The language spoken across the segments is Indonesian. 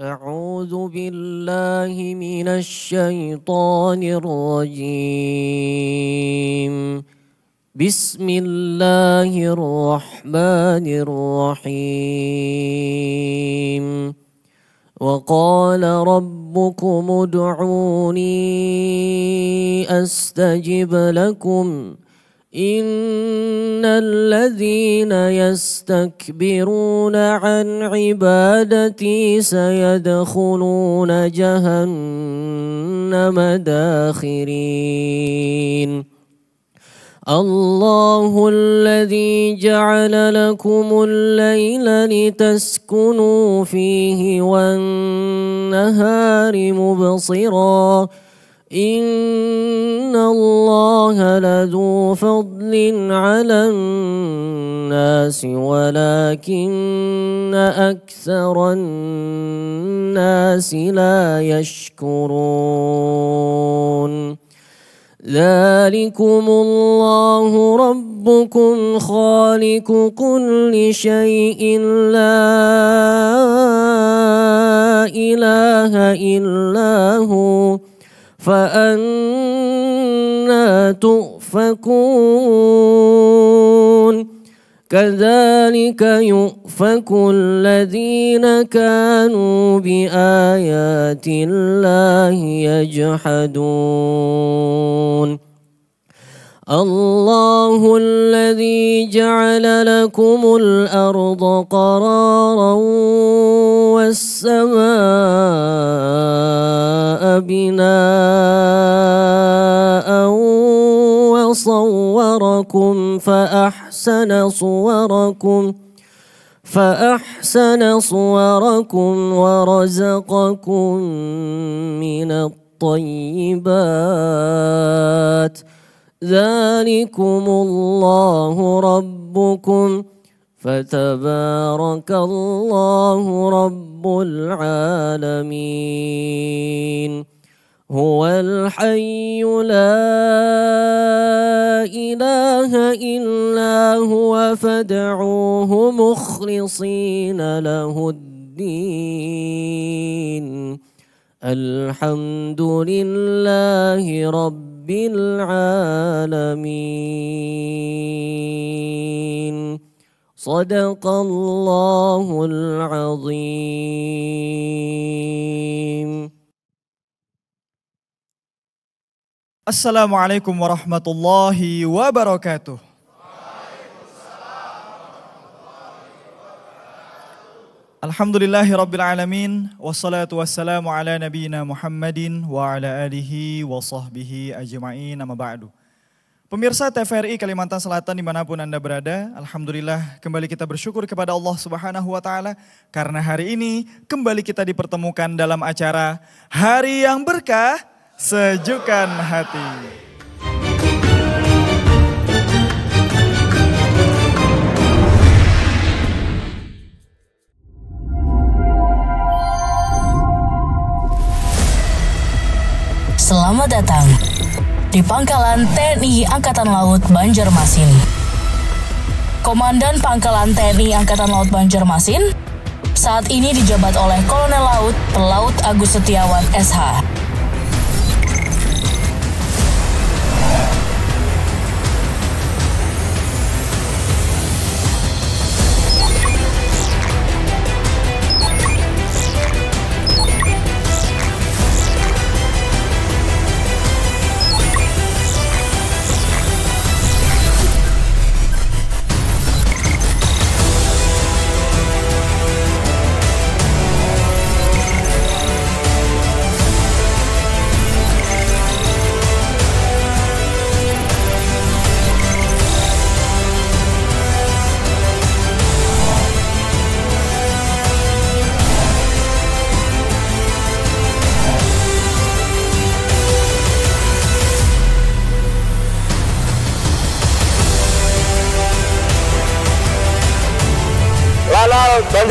أعوذ بالله من الشيطان الرجيم بسم الله الرحمن الرحيم وقال ربكم ادعوني أستجب لكم ان الذين يستكبرون عن عبادتي سيدخلون جهنم داخرين الله الذي جعل لكم الليل لتسكنوا فيه والنهار مبصراً إن الله لذو فضل على الناس ولكن أكثر الناس لا يشكرون ذلكم الله ربكم خالق كل شيء لا إله إلا هو فأنا تؤفكون كذلك يؤفك الذين كانوا بآيات الله يجحدون الله الذي جعل لكم الأرض قرارا والسماء بناءً صوركم فأحسن صوركم فأحسن صوركم ورزقكم من الطيبات ذلكم الله ربكم فتبارك الله رب العالمين هو الحي لا إله إلا هو فادعوه مخلصين له الدين الحمد لله رب العالمين صدق الله العظيم Assalamualaikum warahmatullahi wabarakatuh. Alhamdulillahi rabbil alamin wassalatu wassalamu ala nabiyyina Muhammadin wa ala alihi wa sahbihi ajma'in amma ba'du. Pemirsa TVRI Kalimantan Selatan dimanapun Anda berada, Alhamdulillah kembali kita bersyukur kepada Allah Subhanahu Wa Taala karena hari ini kembali kita dipertemukan dalam acara Hari Yang Berkah Sejukkan hati. Selamat datang di pangkalan TNI Angkatan Laut Banjarmasin. Komandan Pangkalan TNI Angkatan Laut Banjarmasin saat ini dijabat oleh Kolonel Laut Pelaut Agus Setiawan SH.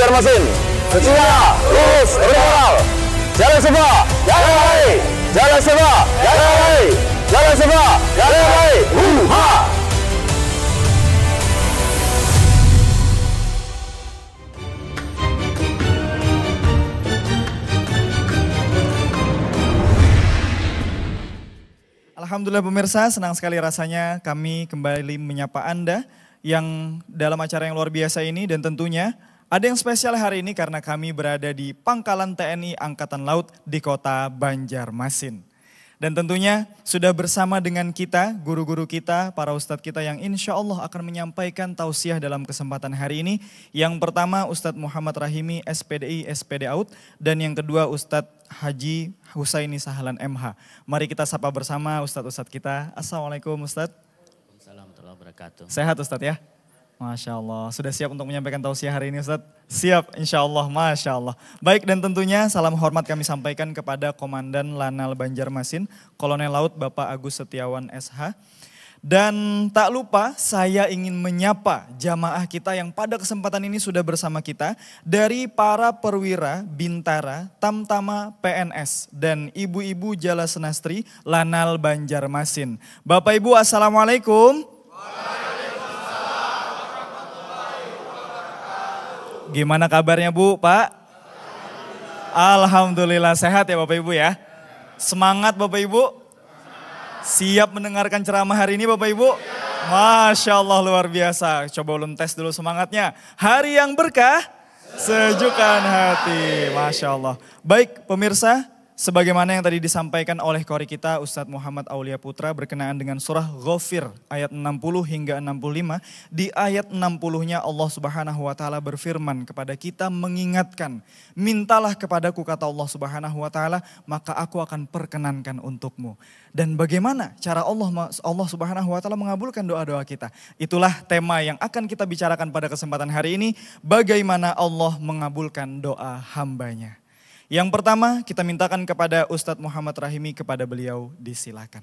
putar mesin. Setia, lurus, bermoral. Jalan semua, jalan lagi. Jalan semua, jalan lagi. Jalan semua, jalan lagi. Huha. Alhamdulillah pemirsa, senang sekali rasanya kami kembali menyapa Anda yang dalam acara yang luar biasa ini dan tentunya ada yang spesial hari ini karena kami berada di pangkalan TNI Angkatan Laut di kota Banjarmasin. Dan tentunya sudah bersama dengan kita, guru-guru kita, para ustadz kita yang insya Allah akan menyampaikan tausiah dalam kesempatan hari ini. Yang pertama Ustadz Muhammad Rahimi, SPDI, SPD Out. Dan yang kedua Ustadz Haji Husaini Sahalan MH. Mari kita sapa bersama Ustadz-Ustadz kita. Assalamualaikum Ustadz. Assalamualaikum warahmatullahi wabarakatuh. Sehat Ustadz ya? Masya Allah, sudah siap untuk menyampaikan tausiah hari ini Ustaz? Siap, insya Allah, Masya Allah. Baik dan tentunya salam hormat kami sampaikan kepada Komandan Lanal Banjarmasin, Kolonel Laut Bapak Agus Setiawan SH. Dan tak lupa saya ingin menyapa jamaah kita yang pada kesempatan ini sudah bersama kita dari para perwira Bintara, Tamtama PNS dan ibu-ibu Jala Senastri Lanal Banjarmasin. Bapak Ibu Assalamualaikum. Waalaikumsalam. Gimana kabarnya Bu, Pak? Alhamdulillah sehat ya Bapak Ibu ya. Semangat Bapak Ibu. Siap mendengarkan ceramah hari ini Bapak Ibu? Masya Allah luar biasa. Coba belum tes dulu semangatnya. Hari yang berkah, sejukkan hati. Masya Allah. Baik pemirsa, sebagaimana yang tadi disampaikan oleh kori kita Ustadz Muhammad Aulia Putra berkenaan dengan surah Ghafir ayat 60 hingga 65. Di ayat 60-nya Allah Subhanahu wa taala berfirman kepada kita mengingatkan, "Mintalah kepadaku," kata Allah Subhanahu wa taala, "maka aku akan perkenankan untukmu." Dan bagaimana cara Allah Allah Subhanahu wa taala mengabulkan doa-doa kita? Itulah tema yang akan kita bicarakan pada kesempatan hari ini, bagaimana Allah mengabulkan doa hambanya. Yang pertama kita mintakan kepada Ustadz Muhammad Rahimi kepada beliau disilakan.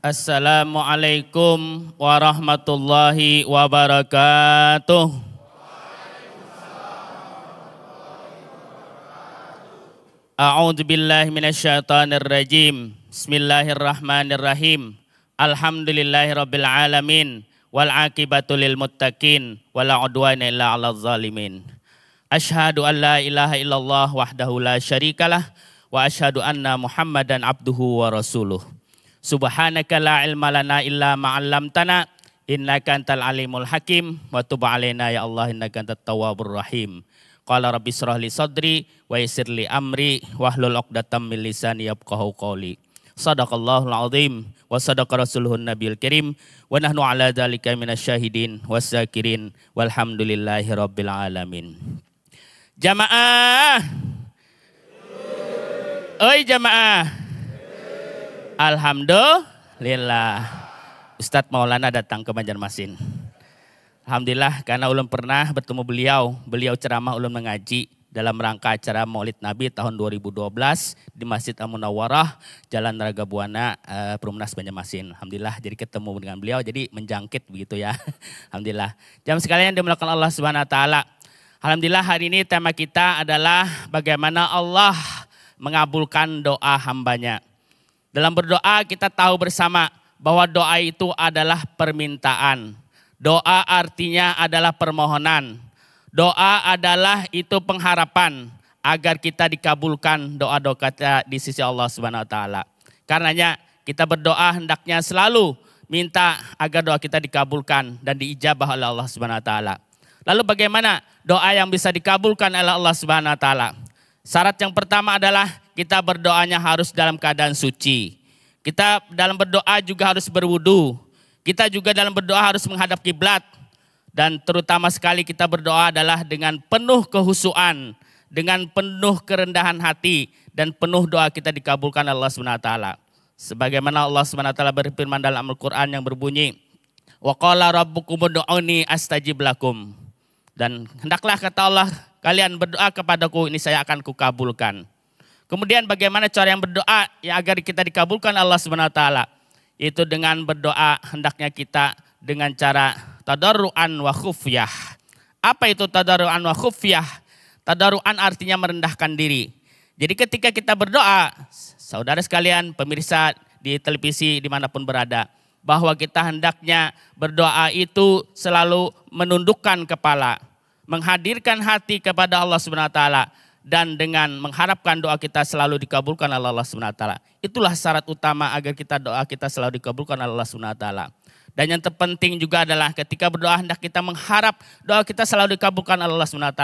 Assalamualaikum warahmatullahi wabarakatuh. A'udzu billahi minasyaitonir rajim. Bismillahirrahmanirrahim. Alhamdulillahirabbil alamin wal akibatu lil muttaqin wala udwana illa 'alal zalimin. Asyhadu an la ilaha illallah wahdahu la syarikalah wa asyhadu anna Muhammadan abduhu wa rasuluh. Subhanaka la ilma lana illa ma 'allamtana innaka antal alimul hakim wa tub alaina ya Allah innaka antat tawwabur rahim. Qala rabbi israh li sadri wa yassir li amri wahlul 'uqdatam min lisani yafqahu qawli. Sadaqallahul azim wa sadaqa rasuluhun nabiyul kirim wa nahnu ala dhalika minasyahidin zakirin walhamdulillahi rabbil alamin. Jamaah. Oi jamaah. Alhamdulillah. Ustadz Maulana datang ke Banjarmasin. Alhamdulillah karena ulun pernah bertemu beliau, beliau ceramah ulun mengaji dalam rangka acara Maulid Nabi tahun 2012 di Masjid Al Munawwarah, Jalan Raga Buana, eh, Perumnas Banjarmasin. Alhamdulillah jadi ketemu dengan beliau jadi menjangkit begitu ya. Alhamdulillah. Jam sekalian dimulakan Allah Subhanahu wa taala. Alhamdulillah hari ini tema kita adalah bagaimana Allah mengabulkan doa hambanya. Dalam berdoa kita tahu bersama bahwa doa itu adalah permintaan. Doa artinya adalah permohonan Doa adalah itu pengharapan agar kita dikabulkan doa-doa kita di sisi Allah Subhanahu wa taala. Karenanya kita berdoa hendaknya selalu minta agar doa kita dikabulkan dan diijabah oleh Allah Subhanahu wa taala. Lalu bagaimana doa yang bisa dikabulkan oleh Allah Subhanahu wa taala? Syarat yang pertama adalah kita berdoanya harus dalam keadaan suci. Kita dalam berdoa juga harus berwudu. Kita juga dalam berdoa harus menghadap kiblat. Dan terutama sekali kita berdoa adalah dengan penuh kehusuan, dengan penuh kerendahan hati, dan penuh doa kita dikabulkan Allah Subhanahu Wa Taala. Sebagaimana Allah Subhanahu Wa Taala berfirman dalam Al-Quran yang berbunyi, Wa qala rabbukum ud'uni astajib lakum. Dan hendaklah kata Allah, kalian berdoa kepadaku, ini saya akan kukabulkan. Kemudian bagaimana cara yang berdoa ya agar kita dikabulkan Allah Subhanahu Wa Taala? Itu dengan berdoa hendaknya kita dengan cara Tadaru'an wa khufyah. Apa itu tadaru'an wa khufyah? Tadaru'an artinya merendahkan diri. Jadi ketika kita berdoa, saudara sekalian, pemirsa di televisi dimanapun berada, bahwa kita hendaknya berdoa itu selalu menundukkan kepala, menghadirkan hati kepada Allah Subhanahu wa taala dan dengan mengharapkan doa kita selalu dikabulkan oleh Allah Subhanahu wa taala. Itulah syarat utama agar kita doa kita selalu dikabulkan oleh Allah Subhanahu wa taala. Dan yang terpenting juga adalah ketika berdoa hendak kita mengharap doa kita selalu dikabulkan Allah SWT.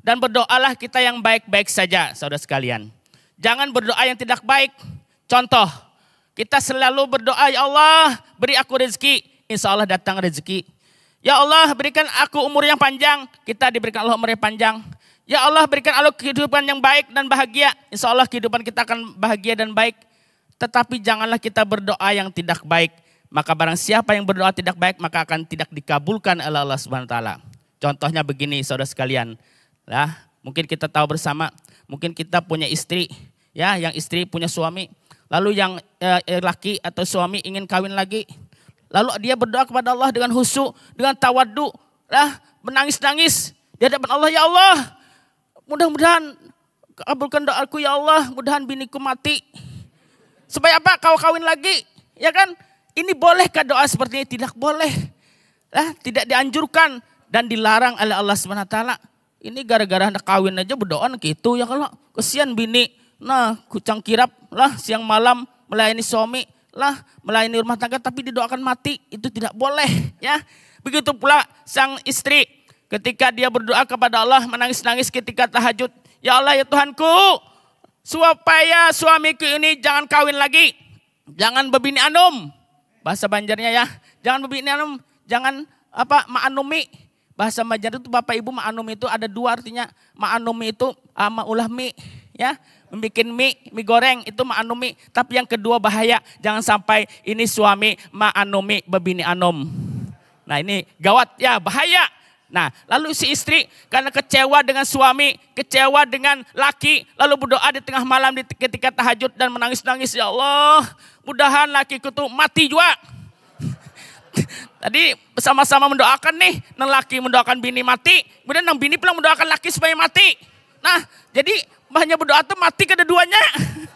Dan berdoalah kita yang baik-baik saja saudara sekalian. Jangan berdoa yang tidak baik. Contoh, kita selalu berdoa, Ya Allah beri aku rezeki. Insya Allah datang rezeki. Ya Allah berikan aku umur yang panjang. Kita diberikan Allah umur yang panjang. Ya Allah berikan Allah kehidupan yang baik dan bahagia. Insya Allah kehidupan kita akan bahagia dan baik. Tetapi janganlah kita berdoa yang tidak baik. Maka barang siapa yang berdoa tidak baik maka akan tidak dikabulkan oleh Allah Subhanahu wa taala. Contohnya begini Saudara sekalian. Lah, ya, mungkin kita tahu bersama, mungkin kita punya istri ya, yang istri punya suami, lalu yang eh, eh laki atau suami ingin kawin lagi. Lalu dia berdoa kepada Allah dengan husu, dengan tawadu, lah, ya, menangis-nangis di hadapan Allah, ya Allah, mudah-mudahan kabulkan doaku ya Allah, mudah mudahan biniku mati. Supaya apa? Kau kawin lagi, ya kan? Ini bolehkah doa seperti ini? Tidak boleh. Nah, tidak dianjurkan dan dilarang oleh Allah Subhanahu taala. Ini gara-gara hendak kawin aja berdoa gitu ya kalau kesian bini. Nah, kucang kirap lah siang malam melayani suami lah melayani rumah tangga tapi didoakan mati itu tidak boleh ya. Begitu pula sang istri ketika dia berdoa kepada Allah menangis-nangis ketika tahajud. Ya Allah ya Tuhanku supaya suamiku ini jangan kawin lagi. Jangan berbini anum bahasa Banjarnya ya. Jangan bebinan, jangan apa ma'anumi. Bahasa Banjar itu Bapak Ibu ma'anumi itu ada dua artinya. Ma'anumi itu ama ah, ulah mi ya membuat mie, mie goreng itu ma'anumi. Tapi yang kedua bahaya, jangan sampai ini suami ma'anumi bebini anom. Nah ini gawat ya bahaya. Nah, lalu si istri karena kecewa dengan suami, kecewa dengan laki, lalu berdoa di tengah malam di ketika tahajud dan menangis-nangis, "Ya Allah, mudahan laki tuh mati juga." Tadi bersama sama mendoakan nih, nang laki mendoakan bini mati, kemudian nang bini pulang mendoakan laki supaya mati. Nah, jadi hanya berdoa tuh mati kedua-duanya.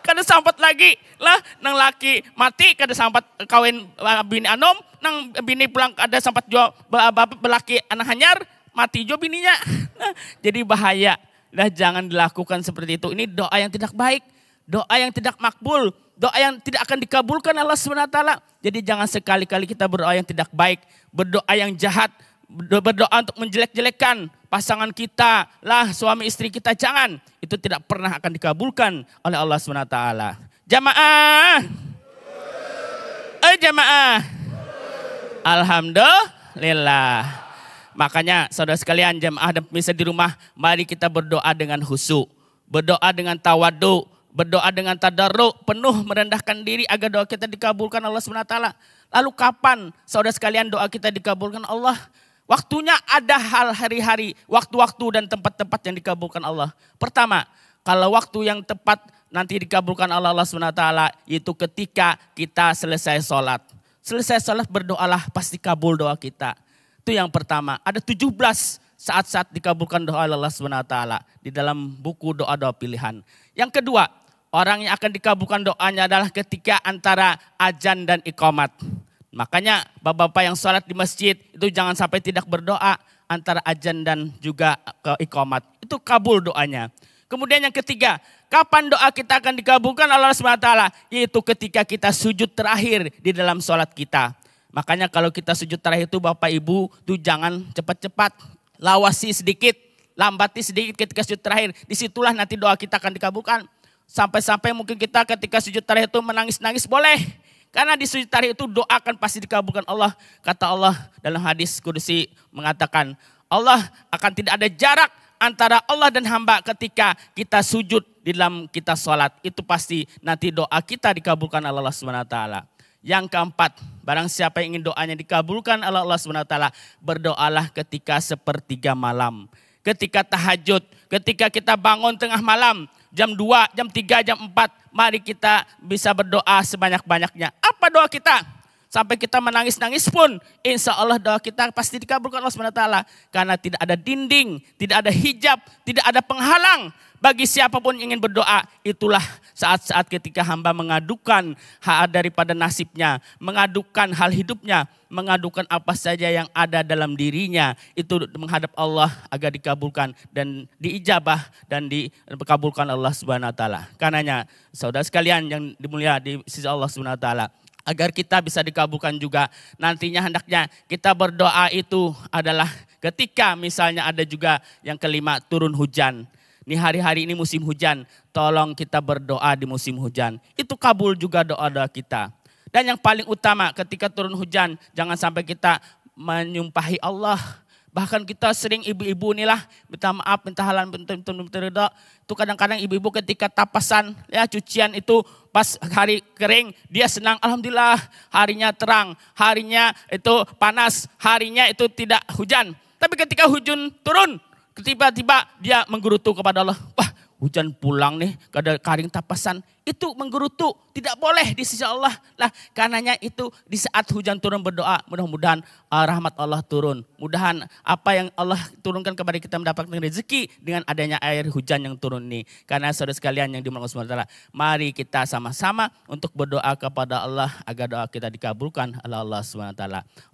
kada sampat lagi lah nang laki mati kada sampat kawin eh, bini anom nang bini pulang kada sampat jo belaki anak hanyar mati jo bininya nah, jadi bahaya lah jangan dilakukan seperti itu ini doa yang tidak baik doa yang tidak makbul doa yang tidak akan dikabulkan Allah SWT jadi jangan sekali-kali kita berdoa yang tidak baik berdoa yang jahat berdoa untuk menjelek-jelekan pasangan kita, lah suami istri kita, jangan. Itu tidak pernah akan dikabulkan oleh Allah SWT. Jamaah. Eh jamaah. Alhamdulillah. Makanya saudara sekalian jemaah dan pemirsa di rumah, mari kita berdoa dengan husu, berdoa dengan tawadu, berdoa dengan tadarru, penuh merendahkan diri agar doa kita dikabulkan Allah SWT. Lalu kapan saudara sekalian doa kita dikabulkan Allah? Waktunya ada hal hari-hari, waktu-waktu dan tempat-tempat yang dikabulkan Allah. Pertama, kalau waktu yang tepat nanti dikabulkan Allah, Allah SWT, itu ketika kita selesai sholat. Selesai sholat berdoalah, pasti kabul doa kita. Itu yang pertama. Ada 17 saat-saat dikabulkan doa Allah SWT di dalam buku doa-doa pilihan. Yang kedua, orang yang akan dikabulkan doanya adalah ketika antara ajan dan ikomat. Makanya bapak-bapak yang sholat di masjid itu jangan sampai tidak berdoa antara ajan dan juga ke ikomat. Itu kabul doanya. Kemudian yang ketiga, kapan doa kita akan dikabulkan Allah SWT? Yaitu ketika kita sujud terakhir di dalam sholat kita. Makanya kalau kita sujud terakhir itu Bapak Ibu itu jangan cepat-cepat. Lawasi sedikit, lambati sedikit ketika sujud terakhir. Disitulah nanti doa kita akan dikabulkan. Sampai-sampai mungkin kita ketika sujud terakhir itu menangis-nangis boleh. Karena di sujud tarik itu doakan pasti dikabulkan Allah. Kata Allah dalam hadis kudusi mengatakan, Allah akan tidak ada jarak antara Allah dan hamba ketika kita sujud di dalam kita sholat. Itu pasti nanti doa kita dikabulkan Allah Subhanahu Wa Taala. Yang keempat, barang siapa yang ingin doanya dikabulkan Allah, Allah SWT, berdoalah ketika sepertiga malam. Ketika tahajud, ketika kita bangun tengah malam, jam 2, jam 3, jam 4. Mari kita bisa berdoa sebanyak-banyaknya. Apa doa kita? Sampai kita menangis-nangis pun, insya Allah doa kita pasti dikabulkan Allah SWT. Karena tidak ada dinding, tidak ada hijab, tidak ada penghalang bagi siapapun ingin berdoa, itulah saat-saat ketika hamba mengadukan hak daripada nasibnya, mengadukan hal hidupnya, mengadukan apa saja yang ada dalam dirinya, itu menghadap Allah agar dikabulkan dan diijabah dan dikabulkan Allah Subhanahu wa taala. Karenanya, saudara sekalian yang dimulia di sisi Allah Subhanahu wa taala, agar kita bisa dikabulkan juga. Nantinya hendaknya kita berdoa itu adalah ketika misalnya ada juga yang kelima turun hujan. Ini hari-hari ini musim hujan, tolong kita berdoa di musim hujan. Itu kabul juga doa-doa kita. Dan yang paling utama ketika turun hujan, jangan sampai kita menyumpahi Allah. Bahkan kita sering ibu-ibu lah minta maaf, minta halan, minta, minta, minta reda. Itu kadang-kadang ibu-ibu ketika tapasan, ya cucian itu pas hari kering dia senang. Alhamdulillah harinya terang, harinya itu panas, harinya itu tidak hujan. Tapi ketika hujan turun, Tiba-tiba dia menggerutu kepada Allah. Wah hujan pulang nih, kada karing tapasan. Itu menggerutu, tidak boleh di sisi Allah. Lah, karenanya itu di saat hujan turun berdoa, mudah-mudahan uh, rahmat Allah turun. Mudahan apa yang Allah turunkan kepada kita mendapatkan rezeki dengan adanya air hujan yang turun nih. Karena saudara sekalian yang dimulakan adalah, mari kita sama-sama untuk berdoa kepada Allah agar doa kita dikabulkan oleh Allah SWT.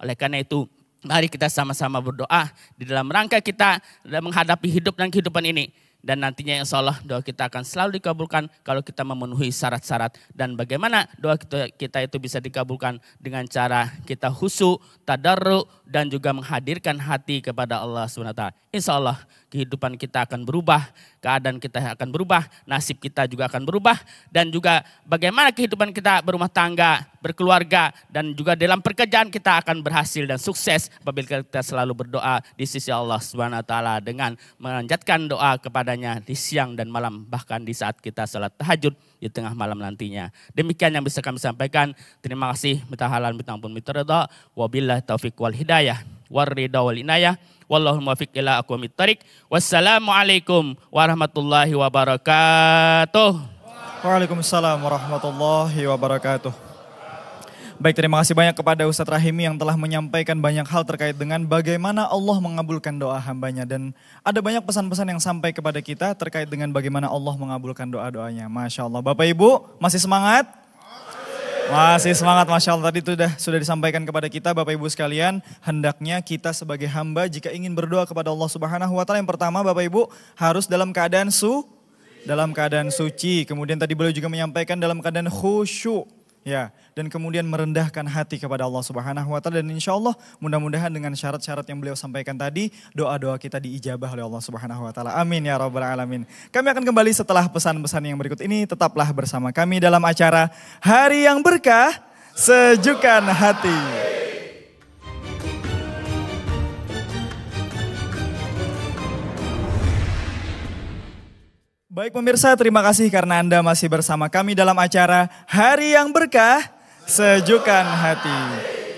Oleh karena itu, Mari kita sama-sama berdoa di dalam rangka kita menghadapi hidup dan kehidupan ini dan nantinya yang Allah doa kita akan selalu dikabulkan kalau kita memenuhi syarat-syarat. Dan bagaimana doa kita itu bisa dikabulkan dengan cara kita husu, tadarru, dan juga menghadirkan hati kepada Allah SWT. Insya Allah kehidupan kita akan berubah, keadaan kita akan berubah, nasib kita juga akan berubah, dan juga bagaimana kehidupan kita berumah tangga, berkeluarga, dan juga dalam pekerjaan kita akan berhasil dan sukses apabila kita selalu berdoa di sisi Allah SWT dengan menanjatkan doa kepada kepadanya di siang dan malam, bahkan di saat kita salat tahajud di tengah malam nantinya. Demikian yang bisa kami sampaikan. Terima kasih. Minta halal, minta ampun, minta reda. Wabillah taufiq wal hidayah. Warrida wal inayah. Wallahu muafiq ila aqwamit tarik. Wassalamualaikum warahmatullahi wabarakatuh. Waalaikumsalam warahmatullahi wabarakatuh. Baik, terima kasih banyak kepada Ustadz Rahimi yang telah menyampaikan banyak hal terkait dengan bagaimana Allah mengabulkan doa hambanya. Dan ada banyak pesan-pesan yang sampai kepada kita terkait dengan bagaimana Allah mengabulkan doa-doanya. Masya Allah. Bapak Ibu, masih semangat? Masih semangat Masya Allah tadi sudah, sudah disampaikan kepada kita Bapak Ibu sekalian. Hendaknya kita sebagai hamba jika ingin berdoa kepada Allah Subhanahu Wa Taala yang pertama Bapak Ibu harus dalam keadaan su dalam keadaan suci. Kemudian tadi beliau juga menyampaikan dalam keadaan khusyuk. Ya, dan kemudian merendahkan hati kepada Allah Subhanahu wa taala dan insya Allah mudah-mudahan dengan syarat-syarat yang beliau sampaikan tadi doa-doa kita diijabah oleh Allah Subhanahu wa taala. Amin ya rabbal alamin. Kami akan kembali setelah pesan-pesan yang berikut ini tetaplah bersama kami dalam acara Hari yang Berkah Sejukkan Hati. Baik pemirsa, terima kasih karena Anda masih bersama kami dalam acara Hari yang Berkah Sejukkan hati.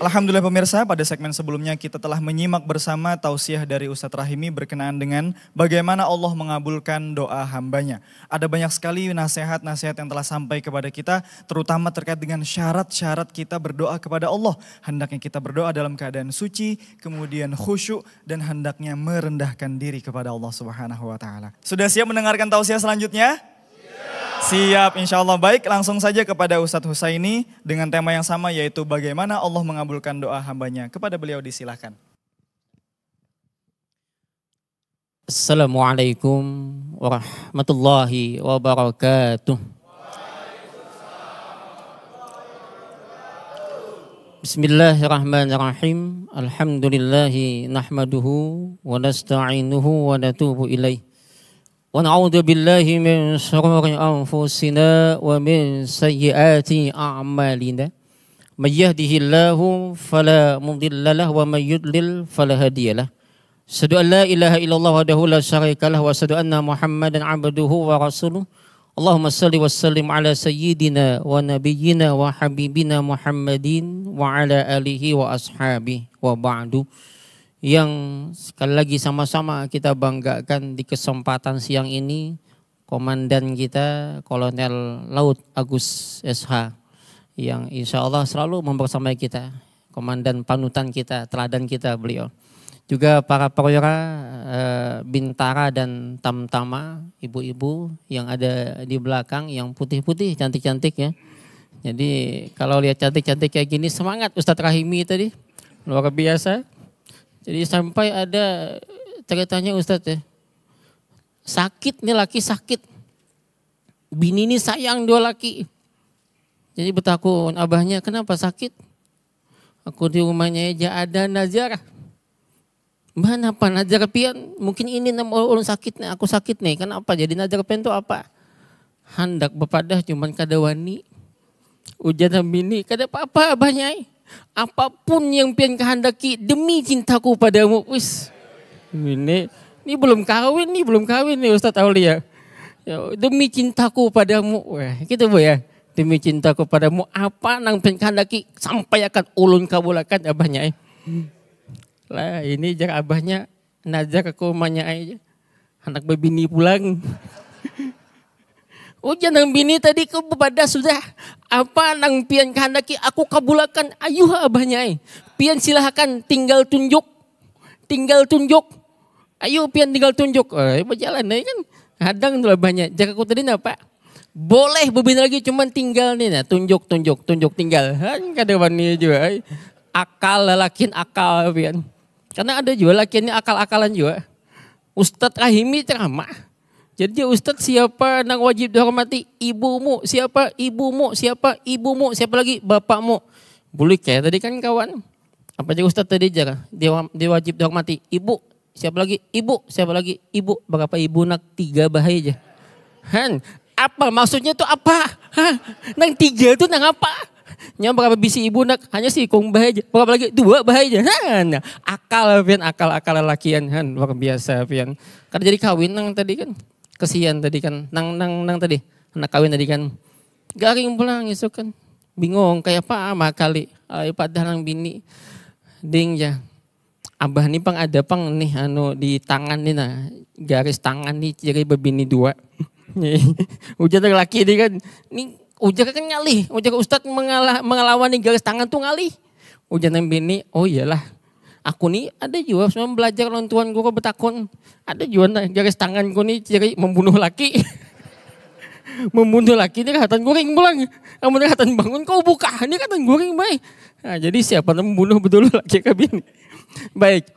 Alhamdulillah pemirsa, pada segmen sebelumnya kita telah menyimak bersama tausiah dari Ustadz Rahimi berkenaan dengan bagaimana Allah mengabulkan doa hambanya. Ada banyak sekali nasihat-nasihat yang telah sampai kepada kita, terutama terkait dengan syarat-syarat kita berdoa kepada Allah. Hendaknya kita berdoa dalam keadaan suci, kemudian khusyuk, dan hendaknya merendahkan diri kepada Allah Subhanahu wa Ta'ala. Sudah siap mendengarkan tausiah selanjutnya? Siap, insya Allah. Baik, langsung saja kepada Ustadz Husaini dengan tema yang sama yaitu bagaimana Allah mengabulkan doa hambanya. Kepada beliau disilahkan. Assalamualaikum warahmatullahi wabarakatuh. Bismillahirrahmanirrahim. Alhamdulillahi nahmaduhu wa nasta'inuhu wa natubu ilaih. ونعوذ بالله من شرور أنفسنا ومن سيئات أعمالنا من يهده الله فلا مضل له ومن يضلل فلا هادي له أشهد أن لا إله إلا الله وحده لا شريك له وأشهد أن محمدا عبده ورسوله اللهم صل وسلم على سيدنا ونبينا وحبيبنا محمد وعلى آله وأصحابه وبعد yang sekali lagi sama-sama kita banggakan di kesempatan siang ini komandan kita Kolonel Laut Agus SH yang insya Allah selalu mempersamai kita komandan panutan kita teladan kita beliau juga para perwira eh, bintara dan tamtama ibu-ibu yang ada di belakang yang putih-putih cantik-cantik ya jadi kalau lihat cantik-cantik kayak gini semangat Ustadz Rahimi tadi luar biasa jadi sampai ada ceritanya Ustaz ya. Sakit nih laki sakit. Bini ini sayang dua laki. Jadi bertakun abahnya kenapa sakit? Aku di rumahnya aja ada nazar. Mana apa nazar pian? Mungkin ini nama orang sakit nih, aku sakit nih. Kenapa? Jadi nazar pian itu apa? Handak bepadah cuman kada wani. Ujian bini kada apa-apa abahnya. Ya. Apapun yang pian kehendaki demi cintaku padamu. Wis. Ini ini belum kawin ni belum kawin nih Ustaz Aulia. Ya, demi cintaku padamu. Wah, gitu Bu ya. Demi cintaku padamu apa nang pian kehendaki sampai akan ulun kabulakan abahnya. Ya. Lah ini jak abahnya najak aku manya aja. Eh. Anak bebini pulang. Ujian nang bini tadi pada sudah apa nang pian kehendaki aku kabulakan ayuh abahnya. Pian silahkan tinggal tunjuk, tinggal tunjuk. Ayo pian tinggal tunjuk. Eh, berjalan nih eh, kan. Hadang tuh banyak. Jaga ku tadi napa? Boleh bebin lagi cuman tinggal nih nah, tunjuk tunjuk tunjuk tinggal. Kan kada wani juga. Eh? Akal lelakin akal pian. Karena ada juga lakiannya akal-akalan juga. Ustadz Rahimi ceramah jadi dia ustaz siapa yang wajib dihormati? Ibumu. Siapa? Ibumu. Siapa? Ibumu. Siapa lagi? Bapakmu. boleh ya tadi kan kawan. Apa aja ustaz tadi jaga dia, dia wajib dihormati. Ibu. Siapa lagi? Ibu. Siapa lagi? Ibu. Berapa ibu nak? Tiga bahaya aja. Han. Apa maksudnya tuh apa? Nang tiga itu nang apa? Nyam berapa bisi ibu nak? Hanya sih kong bahaya aja. Berapa lagi? Dua bahaya Han. Akal pian akal akal lakian. Han luar biasa pian. Karena jadi kawin nang tadi kan kesian tadi kan, nang nang nang tadi, anak kawin tadi kan. Garing pulang itu kan, bingung kayak apa ama kali, ay padahal bini ding ya. Abah nih pang ada pang nih anu di tangan nih nah garis tangan nih jadi berbini dua. ujar laki tadi kan, nih ujar kan ngalih, ujar ustad mengalah, mengalawan nih garis tangan tuh ngalih. Ujar bini, oh iyalah Aku nih ada juga sebenarnya belajar lontuan gue bertakun. Ada juga garis tanganku nih ciri membunuh laki. membunuh laki ini kehatan goreng pulang. Kamu kata bangun kau buka ini kata goreng baik. Nah, jadi siapa yang membunuh betul laki kabin. baik.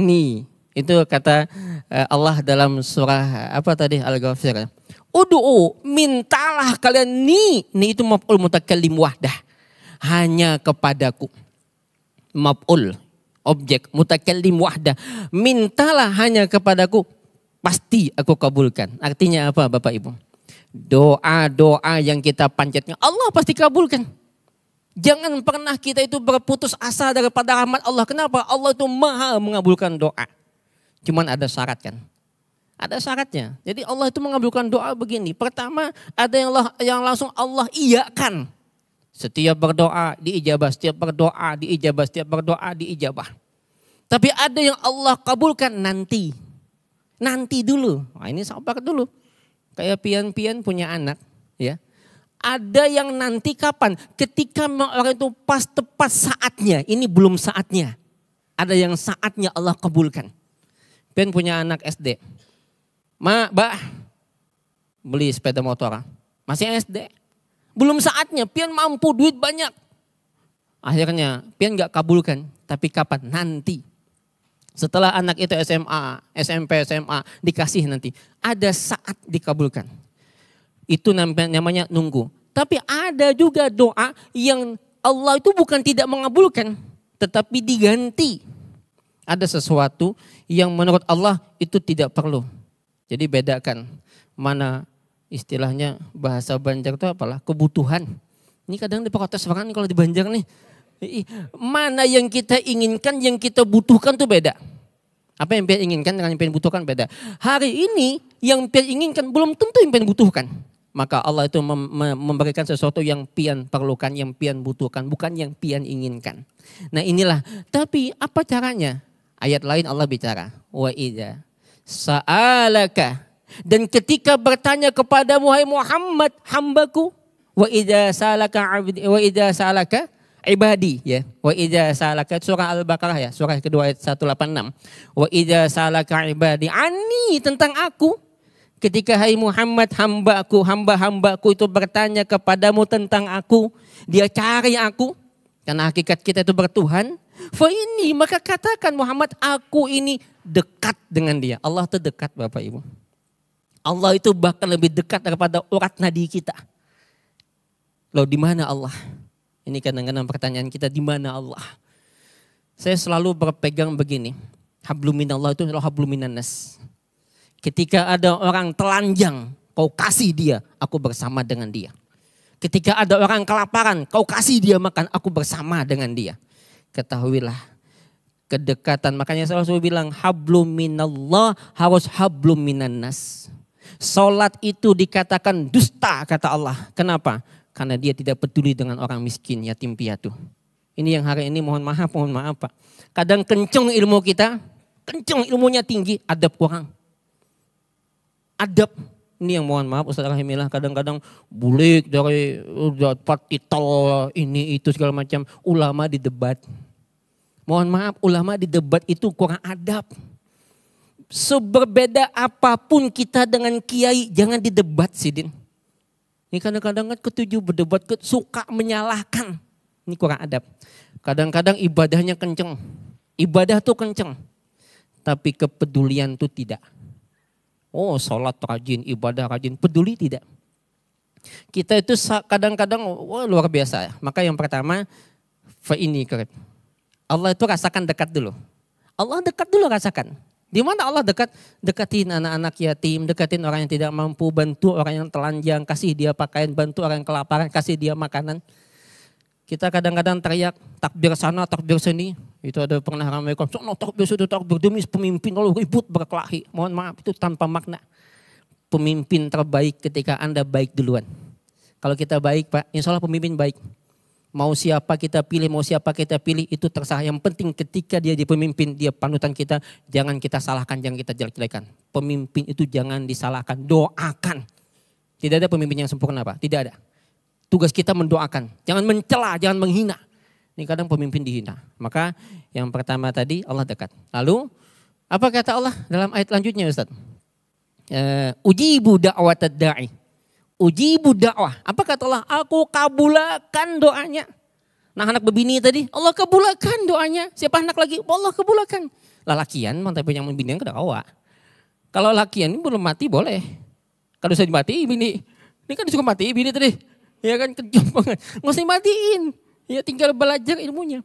ni Itu kata eh, Allah dalam surah apa tadi Al-Ghafir. Udu'u, mintalah kalian ni. Ni itu maf'ul mutakallim wahdah. Hanya kepadaku maf'ul, objek, mutakallim wahda. Mintalah hanya kepadaku, pasti aku kabulkan. Artinya apa Bapak Ibu? Doa-doa yang kita panjatkan, Allah pasti kabulkan. Jangan pernah kita itu berputus asa daripada rahmat Allah. Kenapa? Allah itu maha mengabulkan doa. Cuman ada syarat kan. Ada syaratnya. Jadi Allah itu mengabulkan doa begini. Pertama ada yang, yang langsung Allah iakan. Setiap berdoa diijabah, setiap berdoa diijabah, setiap berdoa diijabah. Tapi ada yang Allah kabulkan nanti. Nanti dulu. Nah, ini sabar dulu. Kayak pian-pian punya anak, ya. Ada yang nanti kapan? Ketika orang itu pas tepat saatnya. Ini belum saatnya. Ada yang saatnya Allah kabulkan. Pian punya anak SD. Ma, bah, beli sepeda motor. Masih SD belum saatnya, pian mampu, duit banyak. Akhirnya pian gak kabulkan, tapi kapan? Nanti. Setelah anak itu SMA, SMP, SMA, dikasih nanti. Ada saat dikabulkan. Itu namanya nunggu. Tapi ada juga doa yang Allah itu bukan tidak mengabulkan, tetapi diganti. Ada sesuatu yang menurut Allah itu tidak perlu. Jadi bedakan mana istilahnya bahasa Banjar itu apalah kebutuhan. Ini kadang diprotes orang kalau di Banjar nih. Mana yang kita inginkan, yang kita butuhkan tuh beda. Apa yang pengen inginkan dengan yang ingin butuhkan beda. Hari ini yang pengen inginkan belum tentu yang pengen butuhkan. Maka Allah itu membagikan memberikan sesuatu yang pian perlukan, yang pian butuhkan, bukan yang pian inginkan. Nah inilah, tapi apa caranya? Ayat lain Allah bicara, wa ida sa'alaka dan ketika bertanya kepada Muhammad, Muhammad hambaku, wa idza salaka abdi wa idza salaka ibadi ya. Wa idza salaka surah Al-Baqarah ya, surah kedua ayat 186. Wa idza salaka ibadi ani tentang aku ketika hai Muhammad hambaku, hamba-hambaku itu bertanya kepadamu tentang aku, dia cari aku, karena hakikat kita itu bertuhan, fa ini maka katakan Muhammad aku ini dekat dengan dia. Allah itu dekat Bapak Ibu. Allah itu bahkan lebih dekat daripada urat nadi kita. Loh di mana Allah? Ini kadang-kadang pertanyaan kita di mana Allah? Saya selalu berpegang begini. Hablumin Allah itu habluminan nas. Ketika ada orang telanjang, kau kasih dia, aku bersama dengan dia. Ketika ada orang kelaparan, kau kasih dia makan, aku bersama dengan dia. Ketahuilah kedekatan. Makanya saya selalu bilang hablum minallah harus hablum minannas. Salat itu dikatakan dusta kata Allah. Kenapa? Karena dia tidak peduli dengan orang miskin, yatim piatu. Ini yang hari ini mohon maaf, mohon maaf Pak. Kadang kenceng ilmu kita, kenceng ilmunya tinggi, adab kurang. Adab, ini yang mohon maaf Ustaz Rahimillah kadang-kadang bulik dari dapat uh, titel ini itu segala macam. Ulama di debat. Mohon maaf ulama di debat itu kurang adab seberbeda apapun kita dengan kiai, jangan didebat Sidin. Ini kadang-kadang kan ketujuh berdebat, suka menyalahkan. Ini kurang adab. Kadang-kadang ibadahnya kenceng. Ibadah tuh kenceng. Tapi kepedulian tuh tidak. Oh sholat rajin, ibadah rajin, peduli tidak. Kita itu kadang-kadang wah, luar biasa. Ya. Maka yang pertama, fa ini Allah itu rasakan dekat dulu. Allah dekat dulu rasakan. Di mana Allah dekat dekatin anak-anak yatim, dekatin orang yang tidak mampu, bantu orang yang telanjang, kasih dia pakaian, bantu orang yang kelaparan, kasih dia makanan. Kita kadang-kadang teriak takbir sana, takbir sini. Itu ada pernah ramai kom, no, takbir situ, takbir demi pemimpin lalu ribut berkelahi. Mohon maaf itu tanpa makna. Pemimpin terbaik ketika Anda baik duluan. Kalau kita baik Pak, insya Allah pemimpin baik. Mau siapa kita pilih, mau siapa kita pilih itu terserah. Yang penting ketika dia jadi pemimpin, dia panutan kita. Jangan kita salahkan, jangan kita jelek-jelekan. Pemimpin itu jangan disalahkan, doakan. Tidak ada pemimpin yang sempurna apa tidak ada. Tugas kita mendoakan, jangan mencela, jangan menghina. Ini kadang pemimpin dihina. Maka yang pertama tadi Allah dekat. Lalu apa kata Allah dalam ayat lanjutnya Ustaz? Uh, ujibu da'watad da'i Uji dakwah. Apa kata Allah? Aku kabulakan doanya. Nah anak bebini tadi, Allah kabulakan doanya. Siapa anak lagi? Allah kabulakan. Lah lakian, mantai yang bini yang kedawa. Kalau lakian belum mati boleh. Kalau saya mati bini. Ini kan suka mati bini tadi. Ya kan kejam banget. Nggak usah matiin. Ya tinggal belajar ilmunya.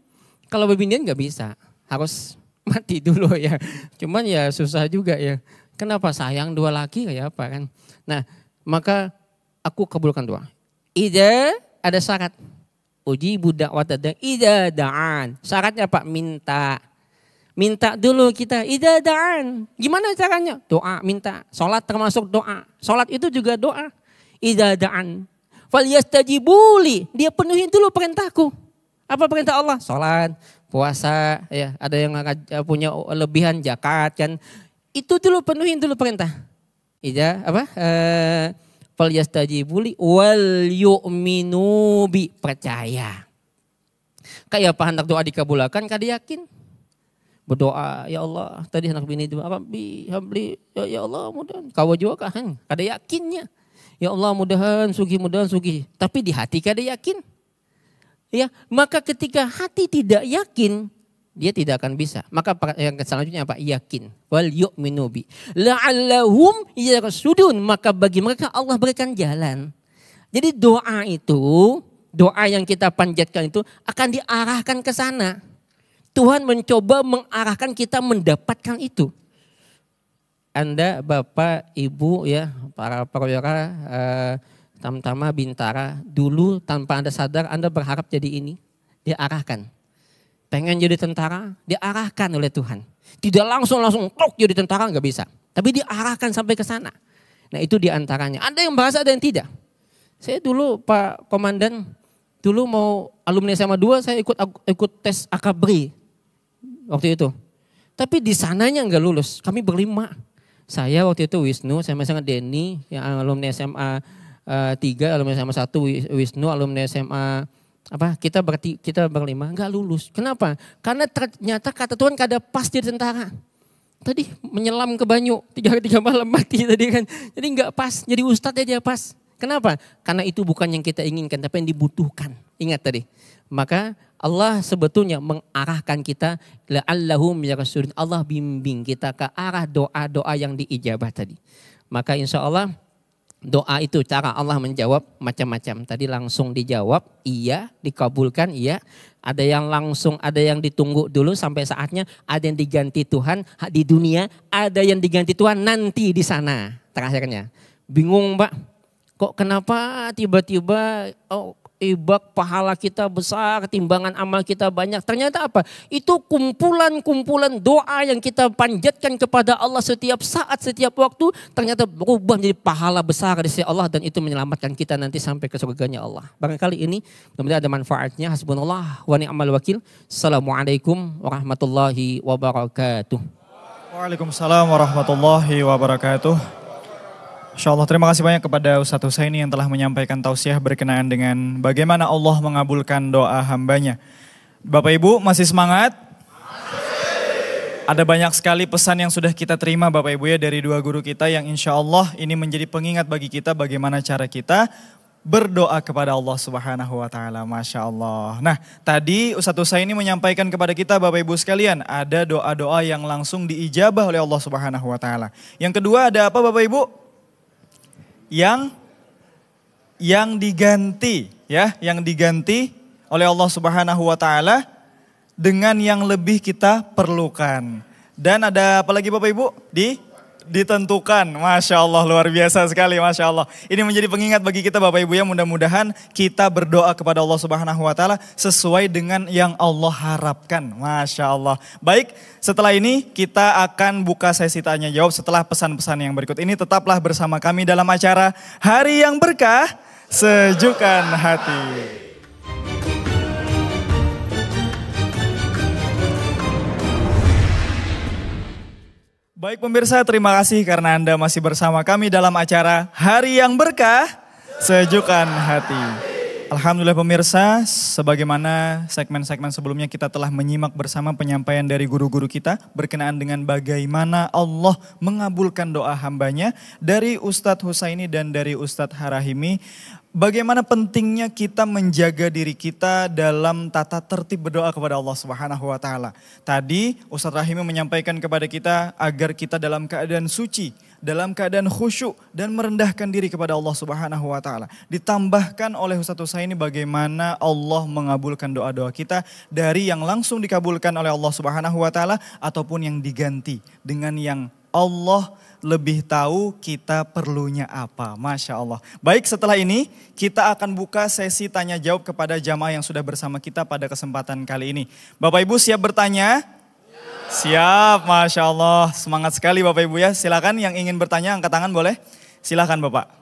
Kalau bebinian nggak bisa. Harus mati dulu ya. Cuman ya susah juga ya. Kenapa sayang dua laki kayak apa kan. Nah maka aku kabulkan doa. Ida ada syarat. Uji budak dan ida daan. Syaratnya Pak minta. Minta dulu kita ida daan. Gimana caranya? Doa minta. Salat termasuk doa. Salat itu juga doa. Ida daan. Fal yastajibuli. Dia penuhi dulu perintahku. Apa perintah Allah? Salat, puasa, ya, ada yang eh, punya lebihan zakat kan. Itu dulu penuhin dulu perintah. Ida apa? Eh, falyastajibuli wal yu'minu bi percaya. Kayak apa hendak doa dikabulkan kada yakin? Berdoa, ya Allah, tadi anak bini apa bi habli ya, ya Allah mudahan kawa jua hang, kada yakinnya. Ya Allah mudahan sugi mudahan sugi, tapi di hati kada yakin. Ya, maka ketika hati tidak yakin, dia tidak akan bisa. Maka yang selanjutnya apa? Yakin. Wal yu'minu bi. La'allahum yarsudun. Maka bagi mereka Allah berikan jalan. Jadi doa itu, doa yang kita panjatkan itu akan diarahkan ke sana. Tuhan mencoba mengarahkan kita mendapatkan itu. Anda, Bapak, Ibu, ya para perwira, eh, tamtama, bintara, dulu tanpa Anda sadar Anda berharap jadi ini, diarahkan pengen jadi tentara, diarahkan oleh Tuhan. Tidak langsung-langsung tok jadi tentara, nggak bisa. Tapi diarahkan sampai ke sana. Nah itu diantaranya. Ada yang merasa ada yang tidak. Saya dulu Pak Komandan, dulu mau alumni SMA dua saya ikut ikut tes akabri waktu itu. Tapi di sananya nggak lulus, kami berlima. Saya waktu itu Wisnu, saya misalnya Denny, yang alumni SMA eh, tiga 3, alumni SMA 1, Wisnu, alumni SMA apa kita berarti kita berlima nggak lulus. Kenapa? Karena ternyata kata Tuhan kada pas di tentara. Tadi menyelam ke banyu tiga hari tiga malam mati tadi kan. Jadi nggak pas. Jadi ustadz aja pas. Kenapa? Karena itu bukan yang kita inginkan, tapi yang dibutuhkan. Ingat tadi. Maka Allah sebetulnya mengarahkan kita la'allahum yarsurun. Allah bimbing kita ke arah doa-doa yang diijabah tadi. Maka insya Allah doa itu cara Allah menjawab macam-macam. Tadi langsung dijawab, iya, dikabulkan, iya. Ada yang langsung, ada yang ditunggu dulu sampai saatnya, ada yang diganti Tuhan di dunia, ada yang diganti Tuhan nanti di sana terakhirnya. Bingung, Pak. Kok kenapa tiba-tiba oh ibak pahala kita besar, timbangan amal kita banyak. Ternyata apa? Itu kumpulan-kumpulan doa yang kita panjatkan kepada Allah setiap saat, setiap waktu. Ternyata berubah menjadi pahala besar dari Allah dan itu menyelamatkan kita nanti sampai ke surganya Allah. Barangkali ini mudah-mudahan ada manfaatnya. Hasbunallah wa ni'mal wakil. Assalamualaikum warahmatullahi wabarakatuh. Waalaikumsalam warahmatullahi wabarakatuh. Insya Allah terima kasih banyak kepada Ustaz Husaini yang telah menyampaikan tausiah berkenaan dengan bagaimana Allah mengabulkan doa hambanya. Bapak Ibu masih semangat? Ada banyak sekali pesan yang sudah kita terima Bapak Ibu ya dari dua guru kita yang insya Allah ini menjadi pengingat bagi kita bagaimana cara kita berdoa kepada Allah Subhanahu wa taala. Masya Allah. Nah, tadi Ustadz ini menyampaikan kepada kita Bapak Ibu sekalian, ada doa-doa yang langsung diijabah oleh Allah Subhanahu wa taala. Yang kedua ada apa Bapak Ibu? yang yang diganti ya, yang diganti oleh Allah Subhanahu wa taala dengan yang lebih kita perlukan. Dan ada apa lagi Bapak Ibu di ditentukan. Masya Allah, luar biasa sekali, Masya Allah. Ini menjadi pengingat bagi kita Bapak Ibu ya, mudah-mudahan kita berdoa kepada Allah Subhanahu Wa Taala sesuai dengan yang Allah harapkan. Masya Allah. Baik, setelah ini kita akan buka sesi tanya jawab setelah pesan-pesan yang berikut ini. Tetaplah bersama kami dalam acara Hari Yang Berkah, Sejukan Hati. Baik pemirsa, terima kasih karena Anda masih bersama kami dalam acara Hari yang Berkah, Sejukkan Hati. Alhamdulillah pemirsa, sebagaimana segmen-segmen sebelumnya kita telah menyimak bersama penyampaian dari guru-guru kita berkenaan dengan bagaimana Allah mengabulkan doa hambanya dari Ustadz Husaini dan dari Ustadz Harahimi. Bagaimana pentingnya kita menjaga diri kita dalam tata tertib berdoa kepada Allah Subhanahu wa taala. Tadi Ustaz Rahim menyampaikan kepada kita agar kita dalam keadaan suci, dalam keadaan khusyuk dan merendahkan diri kepada Allah Subhanahu wa taala. Ditambahkan oleh Ustaz ini bagaimana Allah mengabulkan doa-doa kita dari yang langsung dikabulkan oleh Allah Subhanahu wa taala ataupun yang diganti dengan yang Allah lebih tahu kita perlunya apa. Masya Allah. Baik setelah ini kita akan buka sesi tanya jawab kepada jamaah yang sudah bersama kita pada kesempatan kali ini. Bapak Ibu siap bertanya? Siap, Masya Allah. Semangat sekali Bapak Ibu ya. Silakan yang ingin bertanya angkat tangan boleh. Silakan Bapak.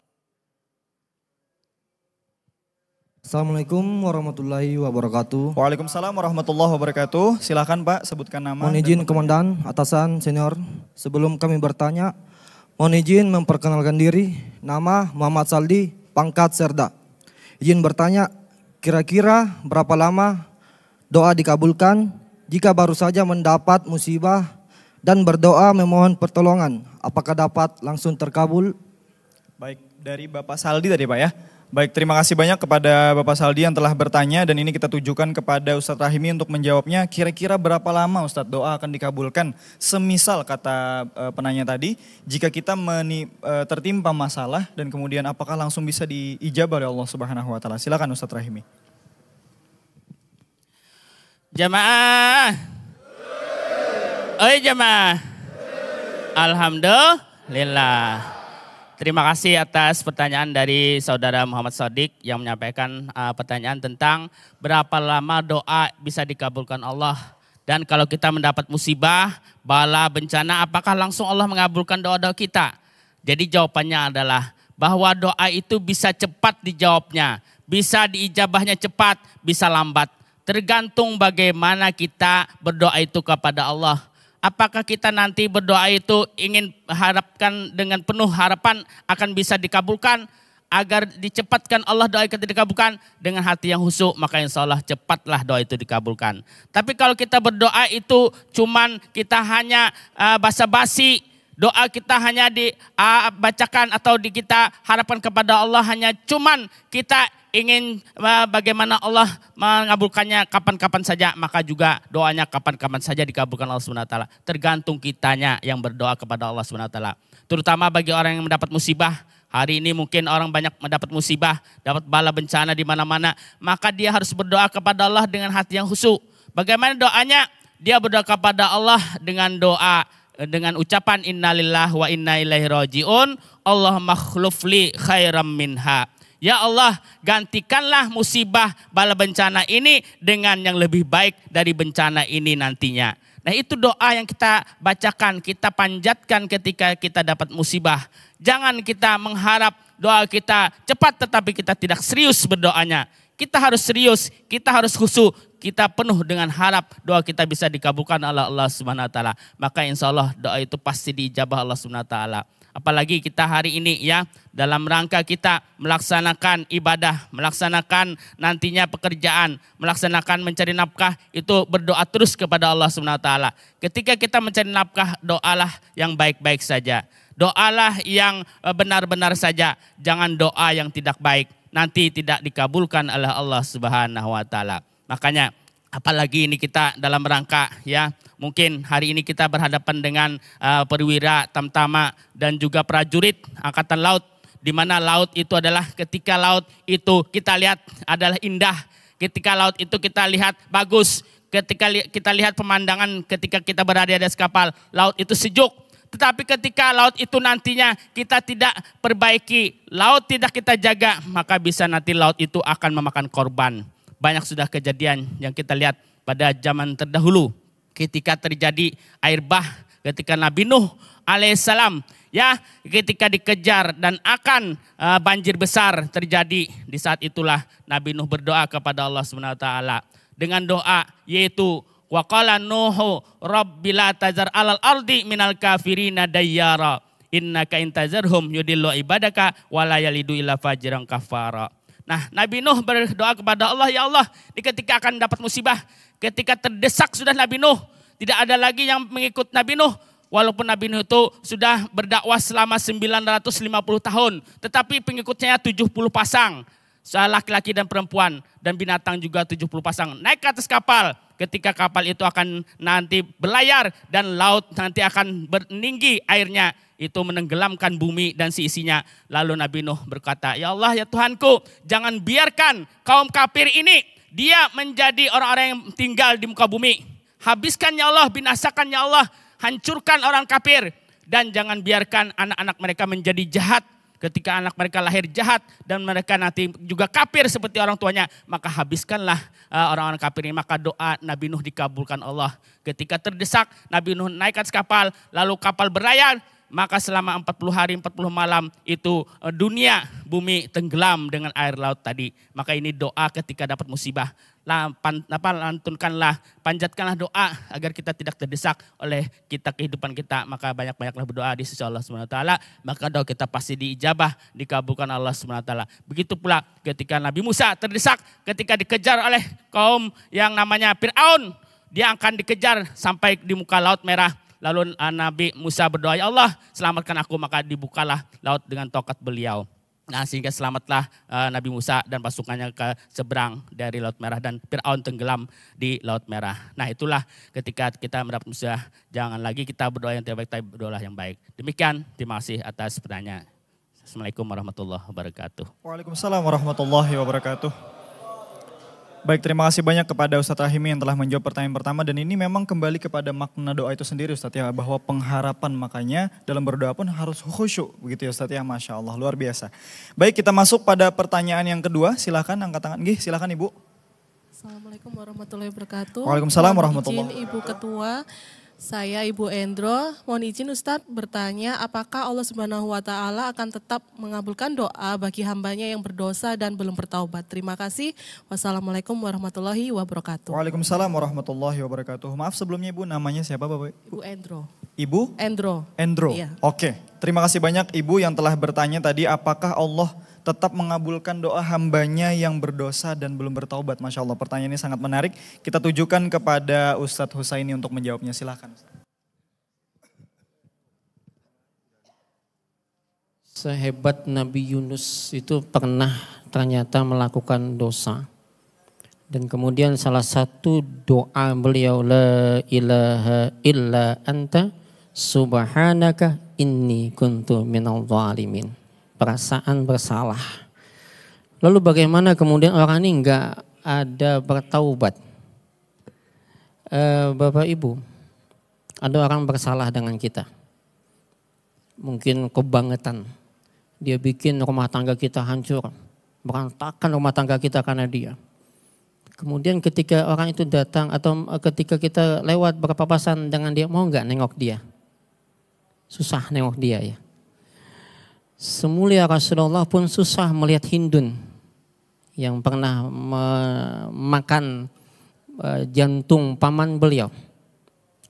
Assalamualaikum warahmatullahi wabarakatuh. Waalaikumsalam warahmatullahi wabarakatuh. Silakan Pak sebutkan nama. Mohon izin komandan, atasan, senior. Sebelum kami bertanya, mohon izin memperkenalkan diri. Nama Muhammad Saldi, pangkat Serda. Izin bertanya, kira-kira berapa lama doa dikabulkan jika baru saja mendapat musibah dan berdoa memohon pertolongan? Apakah dapat langsung terkabul? Baik, dari Bapak Saldi tadi Pak ya. Baik, terima kasih banyak kepada Bapak Saldi yang telah bertanya dan ini kita tujukan kepada Ustadz Rahimi untuk menjawabnya. Kira-kira berapa lama Ustadz doa akan dikabulkan? Semisal kata eh, penanya tadi, jika kita meni, eh, tertimpa masalah dan kemudian apakah langsung bisa diijab oleh Allah Subhanahu wa taala? Silakan Ustadz Rahimi. Jamaah. Oi jamaah. Alhamdulillah. Terima kasih atas pertanyaan dari Saudara Muhammad Sadiq yang menyampaikan uh, pertanyaan tentang berapa lama doa bisa dikabulkan Allah. Dan kalau kita mendapat musibah, bala, bencana, apakah langsung Allah mengabulkan doa-doa kita? Jadi jawabannya adalah bahwa doa itu bisa cepat dijawabnya, bisa diijabahnya cepat, bisa lambat. Tergantung bagaimana kita berdoa itu kepada Allah apakah kita nanti berdoa itu ingin harapkan dengan penuh harapan akan bisa dikabulkan agar dicepatkan Allah doa itu dikabulkan dengan hati yang husuk maka insya Allah cepatlah doa itu dikabulkan. Tapi kalau kita berdoa itu cuman kita hanya ah, basa-basi Doa kita hanya dibacakan atau di kita harapan kepada Allah hanya cuman kita ingin bagaimana Allah mengabulkannya kapan-kapan saja maka juga doanya kapan-kapan saja dikabulkan Allah Subhanahu taala Tergantung kitanya yang berdoa kepada Allah Subhanahu taala Terutama bagi orang yang mendapat musibah, Hari ini mungkin orang banyak mendapat musibah, dapat bala bencana di mana-mana. Maka dia harus berdoa kepada Allah dengan hati yang khusyuk. Bagaimana doanya? Dia berdoa kepada Allah dengan doa dengan ucapan innalillah wa inna ilaihi rajiun Allah makhlufli khairam minha Ya Allah, gantikanlah musibah bala bencana ini dengan yang lebih baik dari bencana ini nantinya. Nah, itu doa yang kita bacakan, kita panjatkan ketika kita dapat musibah. Jangan kita mengharap doa kita cepat tetapi kita tidak serius berdoanya. Kita harus serius, kita harus khusus, kita penuh dengan harap doa kita bisa dikabulkan oleh Allah Subhanahu wa taala. Maka insya Allah doa itu pasti diijabah Allah Subhanahu wa taala. Apalagi kita hari ini ya dalam rangka kita melaksanakan ibadah, melaksanakan nantinya pekerjaan, melaksanakan mencari nafkah itu berdoa terus kepada Allah Subhanahu wa taala. Ketika kita mencari nafkah, doalah yang baik-baik saja. Doalah yang eh, benar-benar saja, jangan doa yang tidak baik nanti tidak dikabulkan oleh Allah Subhanahu wa taala. Makanya apalagi ini kita dalam rangka ya mungkin hari ini kita berhadapan dengan uh, perwira, tamtama dan juga prajurit angkatan laut di mana laut itu adalah ketika laut itu kita lihat adalah indah, ketika laut itu kita lihat bagus, ketika li kita lihat pemandangan ketika kita berada di atas kapal, laut itu sejuk. Tetapi ketika laut itu nantinya kita tidak perbaiki, laut tidak kita jaga, maka bisa nanti laut itu akan memakan korban banyak sudah kejadian yang kita lihat pada zaman terdahulu ketika terjadi air bah ketika Nabi Nuh alaihissalam ya ketika dikejar dan akan uh, banjir besar terjadi di saat itulah Nabi Nuh berdoa kepada Allah Subhanahu wa taala dengan doa yaitu waqala nuhu rabbil tazar alal ardi minal kafirina dayyara innaka intazarhum yudillu ibadaka wala yalidu illa fajiran kafara Nah, Nabi Nuh berdoa kepada Allah, "Ya Allah, di ketika akan dapat musibah, ketika terdesak sudah Nabi Nuh, tidak ada lagi yang mengikut Nabi Nuh, Walaupun Nabi Nuh itu sudah berdakwah selama 950 tahun, tetapi pengikutnya 70 pasang. Soal laki-laki dan perempuan dan binatang juga 70 pasang. Naik ke atas kapal, ketika kapal itu akan nanti berlayar dan laut nanti akan meninggi airnya itu menenggelamkan bumi dan seisinya. Lalu Nabi Nuh berkata, Ya Allah ya Tuhanku, jangan biarkan kaum kafir ini, dia menjadi orang-orang yang tinggal di muka bumi. Habiskan ya Allah, binasakan ya Allah, hancurkan orang kafir. Dan jangan biarkan anak-anak mereka menjadi jahat ketika anak mereka lahir jahat dan mereka nanti juga kafir seperti orang tuanya, maka habiskanlah uh, orang-orang kafir ini. Maka doa Nabi Nuh dikabulkan Allah. Ketika terdesak, Nabi Nuh naikkan kapal, lalu kapal berlayar, maka selama 40 hari 40 malam itu eh, dunia bumi tenggelam dengan air laut tadi. Maka ini doa ketika dapat musibah. Lantunkanlah, panjatkanlah doa agar kita tidak terdesak oleh kita kehidupan kita. Maka banyak-banyaklah berdoa di sisi Allah Subhanahu Taala. Maka doa kita pasti diijabah, dikabulkan Allah Subhanahu Taala. Begitu pula ketika Nabi Musa terdesak, ketika dikejar oleh kaum yang namanya Fir'aun. Dia akan dikejar sampai di muka laut merah Lalu ah, Nabi Musa berdoa, "Ya Allah, selamatkan aku." Maka dibukalah laut dengan tongkat beliau. Nah, sehingga selamatlah uh, Nabi Musa dan pasukannya ke seberang dari Laut Merah dan Firaun tenggelam di Laut Merah. Nah, itulah ketika kita mendapat Musa jangan lagi kita berdoa yang terbaik, tapi berdoalah yang baik. Demikian, terima kasih atas pertanyaan. Assalamualaikum warahmatullahi wabarakatuh. Waalaikumsalam warahmatullahi wabarakatuh. Baik, terima kasih banyak kepada Ustadz Rahimi yang telah menjawab pertanyaan pertama dan ini memang kembali kepada makna doa itu sendiri Ustadz ya bahwa pengharapan makanya dalam berdoa pun harus khusyuk begitu ya Ustadz ya Masya Allah luar biasa. Baik kita masuk pada pertanyaan yang kedua silahkan angkat tangan. Gih silahkan Ibu. Assalamualaikum warahmatullahi wabarakatuh. Waalaikumsalam warahmatullahi wabarakatuh. Ibu Ketua, saya Ibu Endro, mohon izin Ustadz bertanya apakah Allah Subhanahu wa taala akan tetap mengabulkan doa bagi hambanya yang berdosa dan belum bertaubat. Terima kasih. Wassalamualaikum warahmatullahi wabarakatuh. Waalaikumsalam warahmatullahi wabarakatuh. Maaf sebelumnya Ibu, namanya siapa Bapak? Ibu Endro. Ibu? Endro. Endro. Iya. Oke. Terima kasih banyak Ibu yang telah bertanya tadi apakah Allah tetap mengabulkan doa hambanya yang berdosa dan belum bertaubat. Masya Allah pertanyaan ini sangat menarik. Kita tujukan kepada Ustadz Husaini untuk menjawabnya. Silahkan. Sehebat Nabi Yunus itu pernah ternyata melakukan dosa. Dan kemudian salah satu doa beliau la ilaha illa anta subhanaka inni kuntu minal zalimin perasaan bersalah. Lalu bagaimana kemudian orang ini enggak ada bertaubat? E, Bapak Ibu, ada orang bersalah dengan kita. Mungkin kebangetan. Dia bikin rumah tangga kita hancur. Berantakan rumah tangga kita karena dia. Kemudian ketika orang itu datang atau eh, ketika kita lewat berpapasan dengan dia, mau nggak nengok dia? Susah nengok dia ya. Semulia Rasulullah pun susah melihat Hindun yang pernah memakan eh, jantung paman beliau,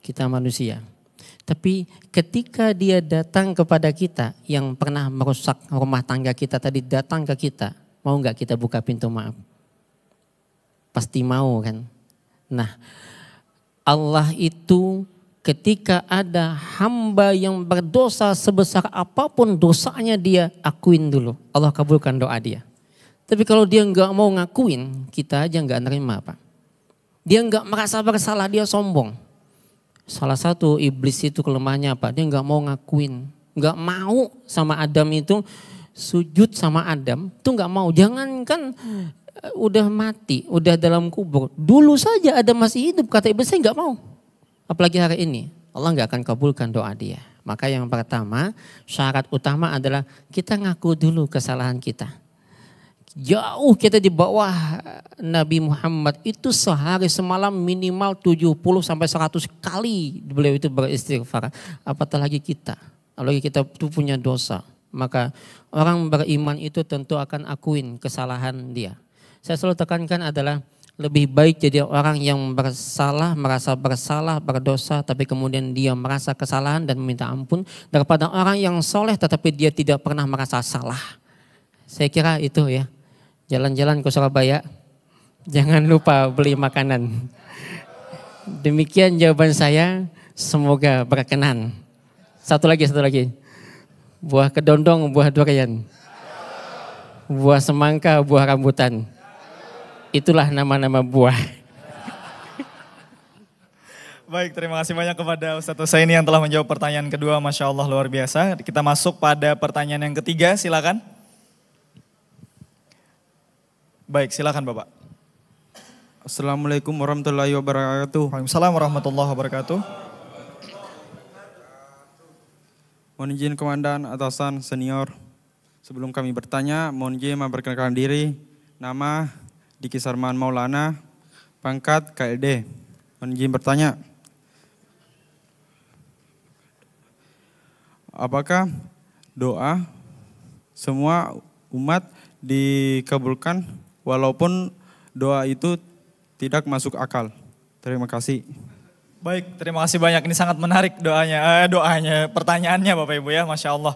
kita manusia. Tapi ketika dia datang kepada kita yang pernah merusak rumah tangga kita tadi datang ke kita, mau nggak kita buka pintu maaf? Pasti mau kan? Nah, Allah itu ketika ada hamba yang berdosa sebesar apapun dosanya dia akuin dulu. Allah kabulkan doa dia. Tapi kalau dia nggak mau ngakuin, kita aja nggak nerima apa. Dia nggak merasa bersalah, dia sombong. Salah satu iblis itu kelemahannya apa? Dia nggak mau ngakuin, nggak mau sama Adam itu sujud sama Adam tuh nggak mau. Jangankan eh, udah mati, udah dalam kubur. Dulu saja Adam masih hidup, kata iblis saya nggak mau Apalagi hari ini, Allah nggak akan kabulkan doa dia. Maka yang pertama, syarat utama adalah kita ngaku dulu kesalahan kita. Jauh kita di bawah Nabi Muhammad itu sehari semalam minimal 70 sampai 100 kali beliau itu beristighfar. Apatah lagi kita, apalagi kita itu punya dosa. Maka orang beriman itu tentu akan akuin kesalahan dia. Saya selalu tekankan adalah lebih baik jadi orang yang bersalah, merasa bersalah, berdosa, tapi kemudian dia merasa kesalahan dan meminta ampun, daripada orang yang soleh tetapi dia tidak pernah merasa salah. Saya kira itu ya, jalan-jalan ke Surabaya, jangan lupa beli makanan. Demikian jawaban saya, semoga berkenan. Satu lagi, satu lagi. Buah kedondong, buah durian. Buah semangka, buah rambutan Itulah nama-nama buah. Baik, terima kasih banyak kepada Ustadz Husaini yang telah menjawab pertanyaan kedua. Masya Allah, luar biasa. Kita masuk pada pertanyaan yang ketiga, silakan. Baik, silakan Bapak. Assalamualaikum warahmatullahi wabarakatuh. Waalaikumsalam warahmatullahi wabarakatuh. Mohon izin komandan, atasan, senior. Sebelum kami bertanya, mohon izin memperkenalkan diri, nama, Diki Kisarman Maulana, pangkat KLD. Mohon izin bertanya. Apakah doa semua umat dikabulkan walaupun doa itu tidak masuk akal? Terima kasih. Baik, terima kasih banyak. Ini sangat menarik doanya, eh, doanya, pertanyaannya Bapak Ibu ya, Masya Allah.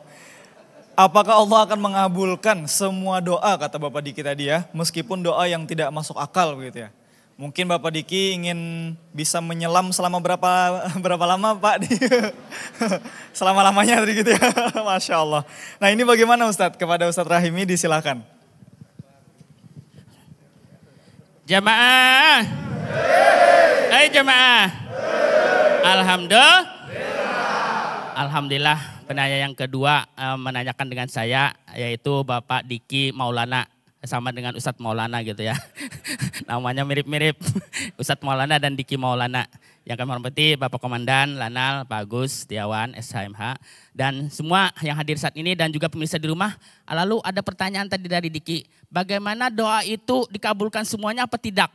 Apakah Allah akan mengabulkan semua doa kata Bapak Diki tadi ya, meskipun doa yang tidak masuk akal begitu ya. Mungkin Bapak Diki ingin bisa menyelam selama berapa berapa lama Pak? selama lamanya tadi gitu ya, Masya Allah. Nah ini bagaimana Ustadz? Kepada Ustadz Rahimi disilakan. Jamaah. Hai jamaah. Alhamdulillah. Alhamdulillah. Penanya yang kedua eh, menanyakan dengan saya yaitu Bapak Diki Maulana sama dengan Ustadz Maulana gitu ya. Namanya mirip-mirip Ustadz Maulana dan Diki Maulana. Yang kami hormati Bapak Komandan, Lanal, Pak Agus, Tiawan, SHMH. Dan semua yang hadir saat ini dan juga pemirsa di rumah. Lalu ada pertanyaan tadi dari Diki. Bagaimana doa itu dikabulkan semuanya apa tidak?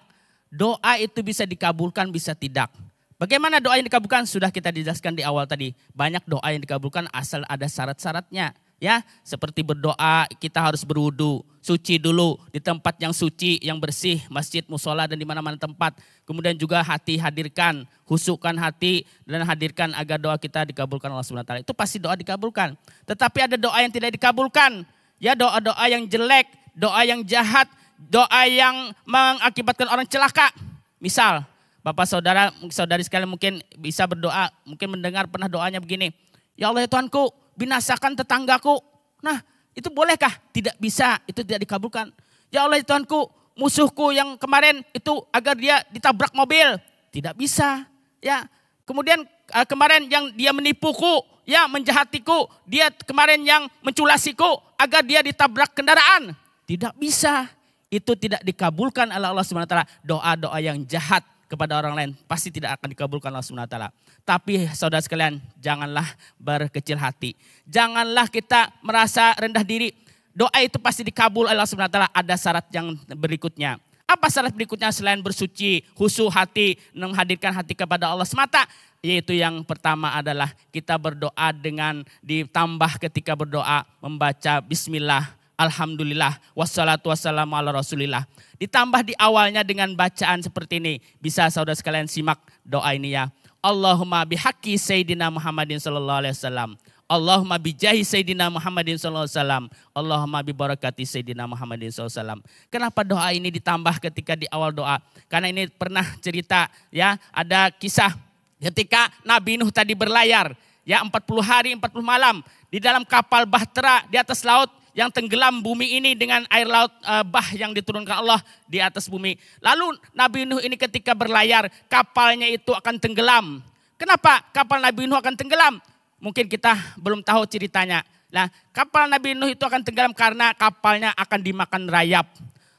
Doa itu bisa dikabulkan, bisa tidak. Bagaimana doa yang dikabulkan? Sudah kita dijelaskan di awal tadi. Banyak doa yang dikabulkan asal ada syarat-syaratnya. Ya, seperti berdoa kita harus berwudu, suci dulu di tempat yang suci, yang bersih, masjid, musola dan di mana-mana tempat. Kemudian juga hati hadirkan, husukkan hati dan hadirkan agar doa kita dikabulkan Allah Subhanahu wa taala. Itu pasti doa dikabulkan. Tetapi ada doa yang tidak dikabulkan. Ya, doa-doa yang jelek, doa yang jahat, doa yang mengakibatkan orang celaka. Misal, Bapak saudara, saudari sekalian mungkin bisa berdoa, mungkin mendengar pernah doanya begini. Ya Allah ya Tuhanku, binasakan tetanggaku. Nah, itu bolehkah? Tidak bisa, itu tidak dikabulkan. Ya Allah ya Tuhanku, musuhku yang kemarin itu agar dia ditabrak mobil. Tidak bisa. Ya, kemudian eh, kemarin yang dia menipuku, ya menjahatiku, dia kemarin yang menculasiku agar dia ditabrak kendaraan. Tidak bisa. Itu tidak dikabulkan oleh Allah SWT. Doa-doa yang jahat kepada orang lain pasti tidak akan dikabulkan Allah Subhanahu wa taala. Tapi saudara sekalian, janganlah berkecil hati. Janganlah kita merasa rendah diri. Doa itu pasti dikabul Allah Subhanahu wa taala. Ada syarat yang berikutnya. Apa syarat berikutnya selain bersuci, husu hati, menghadirkan hati kepada Allah semata? Yaitu yang pertama adalah kita berdoa dengan ditambah ketika berdoa membaca bismillah Alhamdulillah, wassalatu wassalamu ala rasulillah. Ditambah di awalnya dengan bacaan seperti ini. Bisa saudara sekalian simak doa ini ya. Allahumma bihaqi Sayyidina Muhammadin sallallahu alaihi wasallam. Allahumma bijahi Sayyidina Muhammadin sallallahu alaihi wasallam. Allahumma bibarakati Sayyidina Muhammadin sallallahu alaihi wasallam. Kenapa doa ini ditambah ketika di awal doa? Karena ini pernah cerita ya, ada kisah ketika Nabi Nuh tadi berlayar ya 40 hari 40 malam di dalam kapal bahtera di atas laut yang tenggelam bumi ini dengan air laut eh, bah yang diturunkan Allah di atas bumi. Lalu Nabi Nuh ini ketika berlayar kapalnya itu akan tenggelam. Kenapa kapal Nabi Nuh akan tenggelam? Mungkin kita belum tahu ceritanya. Nah, kapal Nabi Nuh itu akan tenggelam karena kapalnya akan dimakan rayap.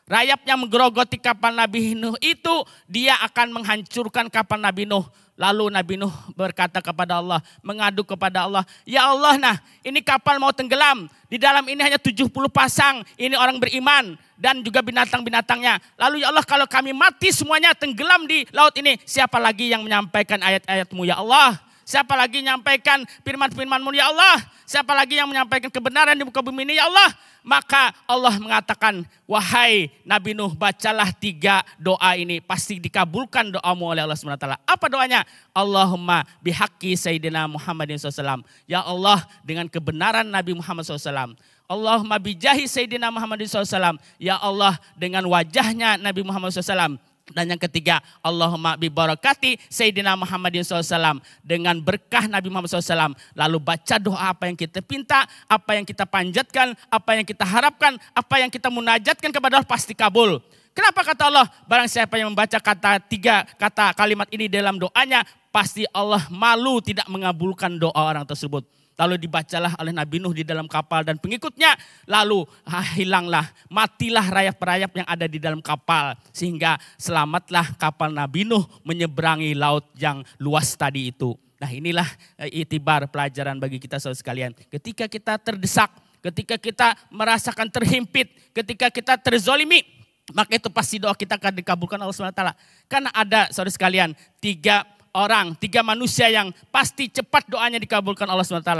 Rayap yang menggerogoti kapal Nabi Nuh itu dia akan menghancurkan kapal Nabi Nuh. Lalu Nabi Nuh berkata kepada Allah, mengadu kepada Allah, Ya Allah nah ini kapal mau tenggelam, di dalam ini hanya 70 pasang, ini orang beriman dan juga binatang-binatangnya. Lalu ya Allah kalau kami mati semuanya tenggelam di laut ini, siapa lagi yang menyampaikan ayat-ayatmu ya Allah? Siapa lagi menyampaikan firman firman ya Allah? Siapa lagi yang menyampaikan kebenaran di muka bumi ini ya Allah? Maka Allah mengatakan, wahai Nabi Nuh bacalah tiga doa ini. Pasti dikabulkan doamu oleh Allah SWT. Apa doanya? Allahumma bihaqi Sayyidina Muhammadin SAW. Ya Allah dengan kebenaran Nabi Muhammad SAW. Allahumma bijahi Sayyidina Muhammad SAW. Ya Allah dengan wajahnya Nabi Muhammad SAW. Dan yang ketiga, Allahumma bi barakati Sayyidina Muhammadin SAW. Dengan berkah Nabi Muhammad SAW. Lalu baca doa apa yang kita pinta, apa yang kita panjatkan, apa yang kita harapkan, apa yang kita munajatkan kepada Allah pasti kabul. Kenapa kata Allah, barang siapa yang membaca kata tiga, kata kalimat ini dalam doanya, pasti Allah malu tidak mengabulkan doa orang tersebut. Lalu dibacalah oleh Nabi Nuh di dalam kapal dan pengikutnya. Lalu ah, hilanglah, matilah rayap-rayap yang ada di dalam kapal. Sehingga selamatlah kapal Nabi Nuh menyeberangi laut yang luas tadi itu. Nah inilah eh, itibar pelajaran bagi kita saudara sekalian. Ketika kita terdesak, ketika kita merasakan terhimpit, ketika kita terzolimi, maka itu pasti doa kita akan dikabulkan Allah SWT. Karena ada saudara sekalian tiga orang, tiga manusia yang pasti cepat doanya dikabulkan Allah SWT.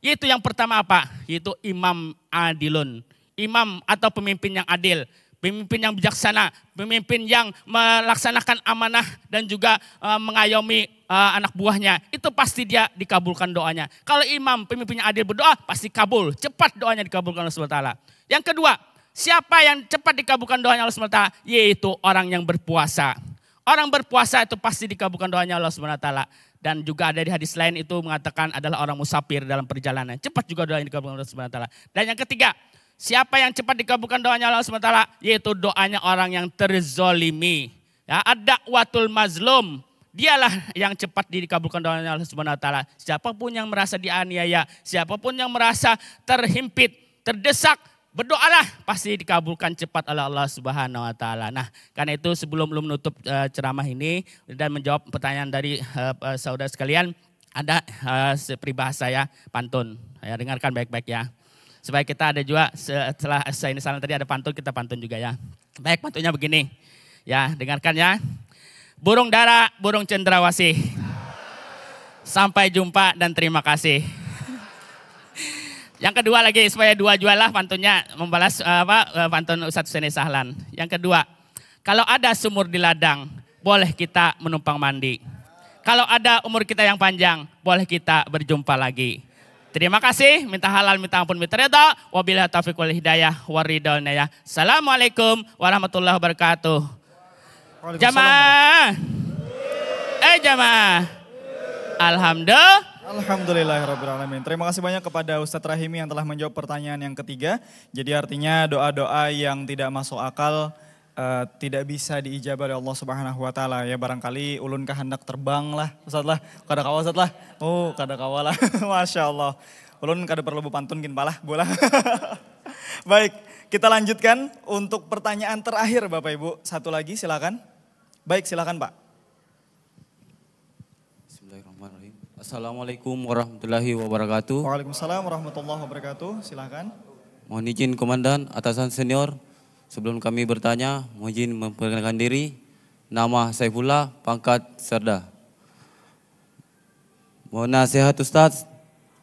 Yaitu yang pertama apa? Yaitu imam adilun. Imam atau pemimpin yang adil. Pemimpin yang bijaksana, pemimpin yang melaksanakan amanah dan juga eh, mengayomi eh, anak buahnya. Itu pasti dia dikabulkan doanya. Kalau imam pemimpinnya adil berdoa, pasti kabul. Cepat doanya dikabulkan Allah SWT. Yang kedua, siapa yang cepat dikabulkan doanya Allah SWT? Yaitu orang yang berpuasa Orang berpuasa itu pasti dikabulkan doanya Allah Subhanahu Wa Taala Dan juga ada di hadis lain itu mengatakan adalah orang musafir dalam perjalanan. Cepat juga doanya dikabulkan Allah Subhanahu Wa Taala Dan yang ketiga, siapa yang cepat dikabulkan doanya Allah Subhanahu Wa Taala Yaitu doanya orang yang terzolimi. Ya, ada watul mazlum. Dialah yang cepat dikabulkan doanya Allah Subhanahu wa taala. Siapapun yang merasa dianiaya, siapapun yang merasa terhimpit, terdesak, Berdoalah pasti dikabulkan cepat oleh Allah Subhanahu wa taala. Nah, karena itu sebelum belum menutup eh, ceramah ini dan menjawab pertanyaan dari eh, eh, saudara sekalian, ada uh, peribahasa ya, pantun. Ya, dengarkan baik-baik ya. Supaya kita ada juga setelah saya ini salah tadi ada pantun, kita pantun juga ya. Baik pantunnya begini. Ya, dengarkan ya. Burung dara, burung cendrawasih. Sampai jumpa dan terima kasih. Yang kedua lagi supaya dua jualah pantunnya membalas eh, apa eh, pantun Ustadz Seni Sahlan. Yang kedua, kalau ada sumur di ladang, boleh kita menumpang mandi. Kalau ada umur kita yang panjang, boleh kita berjumpa lagi. Terima kasih, minta halal, minta ampun, minta reda. Wabillahi taufiq wal hidayah, waridol ya. Assalamualaikum warahmatullahi wabarakatuh. Jamaah. Eh jamaah. Alhamdulillah. Alhamdulillahirrahmanirrahim. Ya Terima kasih banyak kepada Ustadz Rahimi yang telah menjawab pertanyaan yang ketiga. Jadi artinya doa-doa yang tidak masuk akal uh, tidak bisa diijabah oleh Allah Subhanahu wa taala ya barangkali ulun kehendak terbang lah Ustaz lah kada kawa Ustaz lah oh kada kawa lah Masya Allah ulun kada perlu pantun gin palah bola baik kita lanjutkan untuk pertanyaan terakhir Bapak Ibu satu lagi silakan baik silakan Pak Assalamualaikum warahmatullahi wabarakatuh. Waalaikumsalam warahmatullahi wabarakatuh. Silahkan. Mohon izin Komandan, atasan senior. Sebelum kami bertanya, mohon izin memperkenalkan diri. Nama Saifullah, pangkat Serda. Mohon nasihat Ustaz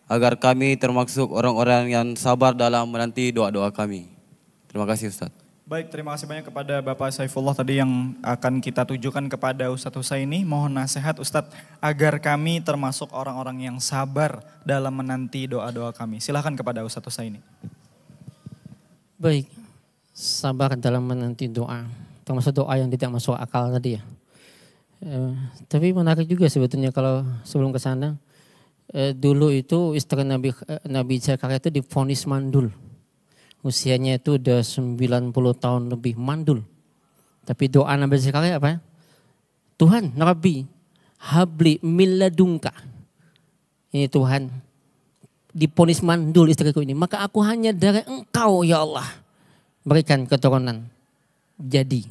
agar kami termasuk orang-orang yang sabar dalam menanti doa-doa kami. Terima kasih Ustaz. Baik, terima kasih banyak kepada Bapak Saifullah tadi yang akan kita tujukan kepada Ustadz Husaini. Mohon nasihat Ustadz agar kami termasuk orang-orang yang sabar dalam menanti doa-doa kami. Silahkan kepada Ustadz Husaini. Baik, sabar dalam menanti doa. Termasuk doa yang tidak masuk akal tadi ya. E, tapi menarik juga sebetulnya kalau sebelum ke sana. E, dulu itu istri Nabi, eh, Nabi Zakaria itu difonis mandul usianya itu udah 90 tahun lebih mandul. Tapi doa Nabi sekali apa? Ya? Tuhan, Nabi, habli milladungka. Ini Tuhan, diponis mandul istriku ini. Maka aku hanya dari engkau ya Allah. Berikan keturunan. Jadi,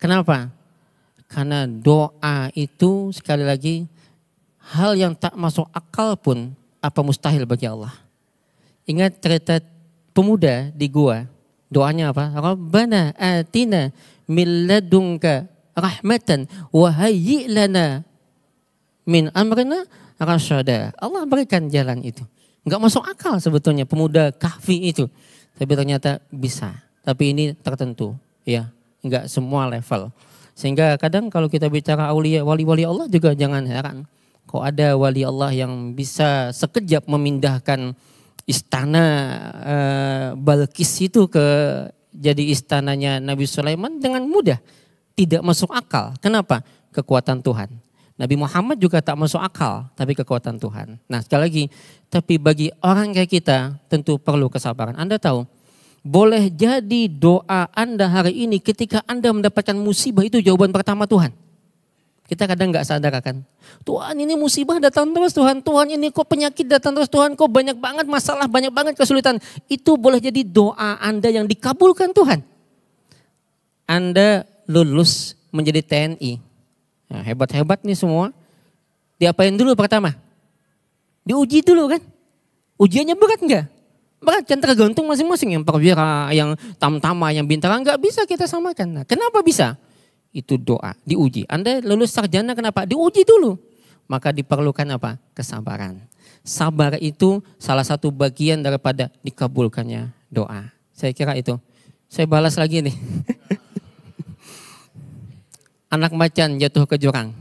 kenapa? Karena doa itu sekali lagi hal yang tak masuk akal pun apa mustahil bagi Allah. Ingat cerita pemuda di gua, doanya apa? Rabbana atina milladunka rahmatan wa lana min amrina rasyada. Allah berikan jalan itu. Enggak masuk akal sebetulnya pemuda kahfi itu. Tapi ternyata bisa. Tapi ini tertentu, ya. Enggak semua level. Sehingga kadang kalau kita bicara aulia wali-wali Allah juga jangan heran. Kok ada wali Allah yang bisa sekejap memindahkan istana eh, Balkis itu ke jadi istananya Nabi Sulaiman dengan mudah. Tidak masuk akal. Kenapa? Kekuatan Tuhan. Nabi Muhammad juga tak masuk akal, tapi kekuatan Tuhan. Nah sekali lagi, tapi bagi orang kayak kita tentu perlu kesabaran. Anda tahu, boleh jadi doa Anda hari ini ketika Anda mendapatkan musibah itu jawaban pertama Tuhan. Kita kadang nggak sadar kan. Tuhan ini musibah datang terus Tuhan. Tuhan ini kok penyakit datang terus Tuhan. Kok banyak banget masalah, banyak banget kesulitan. Itu boleh jadi doa Anda yang dikabulkan Tuhan. Anda lulus menjadi TNI. Nah, hebat-hebat nih semua. Diapain dulu pertama? Diuji dulu kan. Ujiannya berat enggak? Berat kan tergantung masing-masing. Yang perwira, yang tamtama, yang bintara. Enggak bisa kita samakan. Nah, kenapa Bisa itu doa, diuji. Anda lulus sarjana kenapa? Diuji dulu. Maka diperlukan apa? Kesabaran. Sabar itu salah satu bagian daripada dikabulkannya doa. Saya kira itu. Saya balas lagi nih. Anak macan jatuh ke jurang.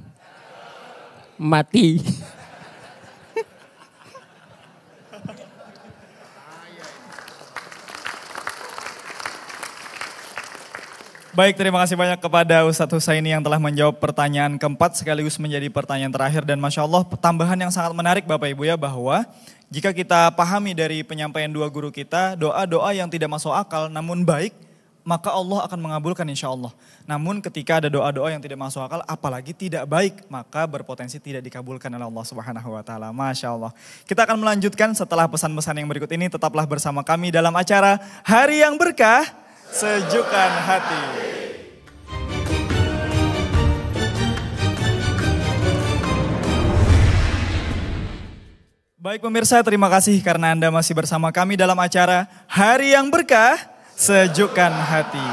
Mati. Baik, terima kasih banyak kepada Ustadz Husaini yang telah menjawab pertanyaan keempat sekaligus menjadi pertanyaan terakhir. Dan Masya Allah tambahan yang sangat menarik Bapak Ibu ya bahwa jika kita pahami dari penyampaian dua guru kita, doa-doa yang tidak masuk akal namun baik, maka Allah akan mengabulkan insya Allah. Namun ketika ada doa-doa yang tidak masuk akal, apalagi tidak baik, maka berpotensi tidak dikabulkan oleh Allah Subhanahu wa taala. Masya Allah. Kita akan melanjutkan setelah pesan-pesan yang berikut ini. Tetaplah bersama kami dalam acara Hari yang Berkah sejukkan hati. Baik pemirsa, terima kasih karena Anda masih bersama kami dalam acara Hari yang Berkah, Sejukkan Hati.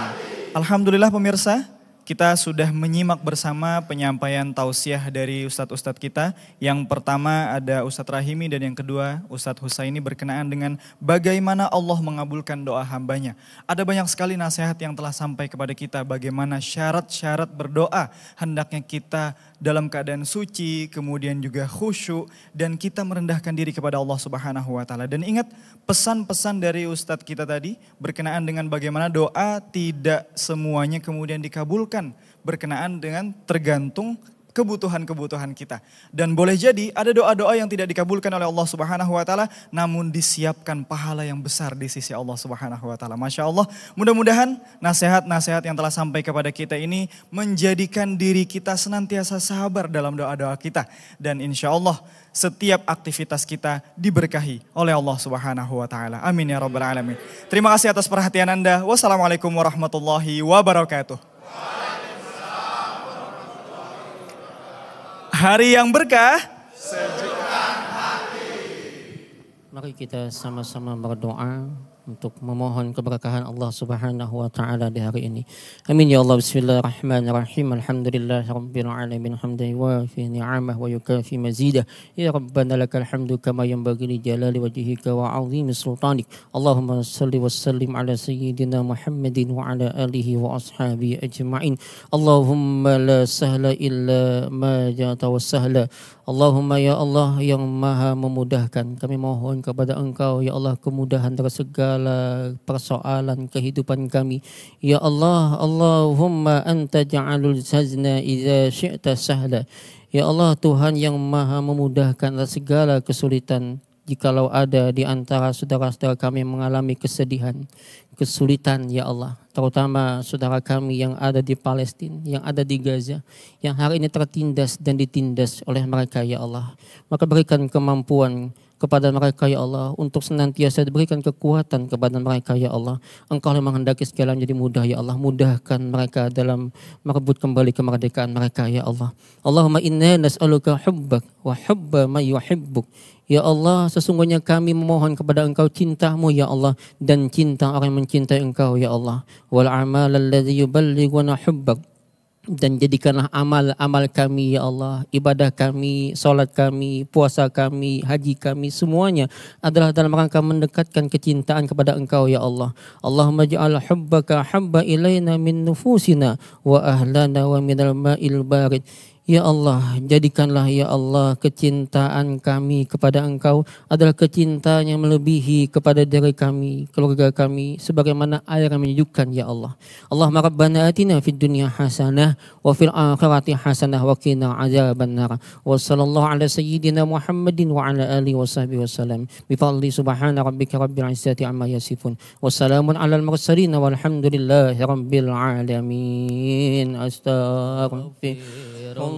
Alhamdulillah pemirsa, kita sudah menyimak bersama penyampaian tausiah dari ustadz-ustadz kita. Yang pertama ada Ustadz Rahimi dan yang kedua Ustadz Husaini berkenaan dengan bagaimana Allah mengabulkan doa hambanya. Ada banyak sekali nasihat yang telah sampai kepada kita bagaimana syarat-syarat berdoa hendaknya kita dalam keadaan suci, kemudian juga khusyuk dan kita merendahkan diri kepada Allah Subhanahu wa taala. Dan ingat pesan-pesan dari ustadz kita tadi berkenaan dengan bagaimana doa tidak semuanya kemudian dikabulkan, berkenaan dengan tergantung kebutuhan-kebutuhan kita. Dan boleh jadi ada doa-doa yang tidak dikabulkan oleh Allah Subhanahu wa taala namun disiapkan pahala yang besar di sisi Allah Subhanahu wa taala. Masya Allah, mudah-mudahan nasihat-nasihat yang telah sampai kepada kita ini menjadikan diri kita senantiasa sabar dalam doa-doa kita dan insya Allah setiap aktivitas kita diberkahi oleh Allah Subhanahu wa taala. Amin ya rabbal alamin. Terima kasih atas perhatian Anda. Wassalamualaikum warahmatullahi wabarakatuh. Hari yang berkah. Sejukkan hati. Mari kita sama-sama berdoa. untuk memohon keberkahan Allah Subhanahu wa taala di hari ini. Amin ya Allah. Bismillahirrahmanirrahim. Alhamdulillahirabbil alamin hamdan wa fi ni'amah wa yukafi mazidah. Ya Rabbana lakal hamdu kama yanbaghi li jalali wajhika wa 'azimi sultanik. Allahumma salli wa sallim ala sayyidina Muhammadin wa ala alihi wa ashabihi ajma'in. Allahumma la sahla illa ma jata wa sahla Allahumma ya Allah yang maha memudahkan kami mohon kepada engkau ya Allah kemudahan dari segala persoalan kehidupan kami ya Allah Allahumma anta ja'alul sajna idza syi'ta sahla ya Allah Tuhan yang maha memudahkan dari segala kesulitan jikalau ada di antara saudara-saudara kami yang mengalami kesedihan, kesulitan ya Allah, terutama saudara kami yang ada di Palestina, yang ada di Gaza, yang hari ini tertindas dan ditindas oleh mereka ya Allah. Maka berikan kemampuan kepada mereka ya Allah untuk senantiasa diberikan kekuatan kepada mereka ya Allah engkau yang menghendaki segala menjadi mudah ya Allah mudahkan mereka dalam merebut kembali kemerdekaan mereka ya Allah Allahumma inna nas'aluka hubbak wa hubba may yuhibbuk Ya Allah, sesungguhnya kami memohon kepada Engkau cintamu, Ya Allah, dan cinta orang yang mencintai Engkau, Ya Allah. Wal alladhi Dan jadikanlah amal-amal kami, Ya Allah, ibadah kami, solat kami, puasa kami, haji kami, semuanya adalah dalam rangka mendekatkan kecintaan kepada Engkau, Ya Allah. Allahumma ja'al hubbaka habba ilayna min nufusina wa ahlana wa minal ma'il barid. Ya Allah, jadikanlah ya Allah kecintaan kami kepada Engkau adalah kecintaan yang melebihi kepada diri kami, keluarga kami, sebagaimana air yang menyejukkan ya Allah. Allah Rabbana atina fid dunya hasanah wa fil akhirati hasanah wa qina azaban nar. Wa sallallahu ala sayyidina Muhammadin wa ala alihi wa sahbihi wasallam. Bi fadli subhana rabbika rabbil izzati amma yasifun. Wassalamun ala al mursalin walhamdulillahi rabbil alamin. Astaghfirullah.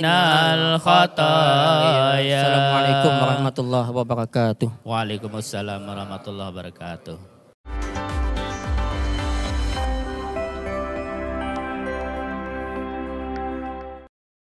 minal khataya. Assalamualaikum warahmatullahi wabarakatuh. Waalaikumsalam warahmatullahi wabarakatuh.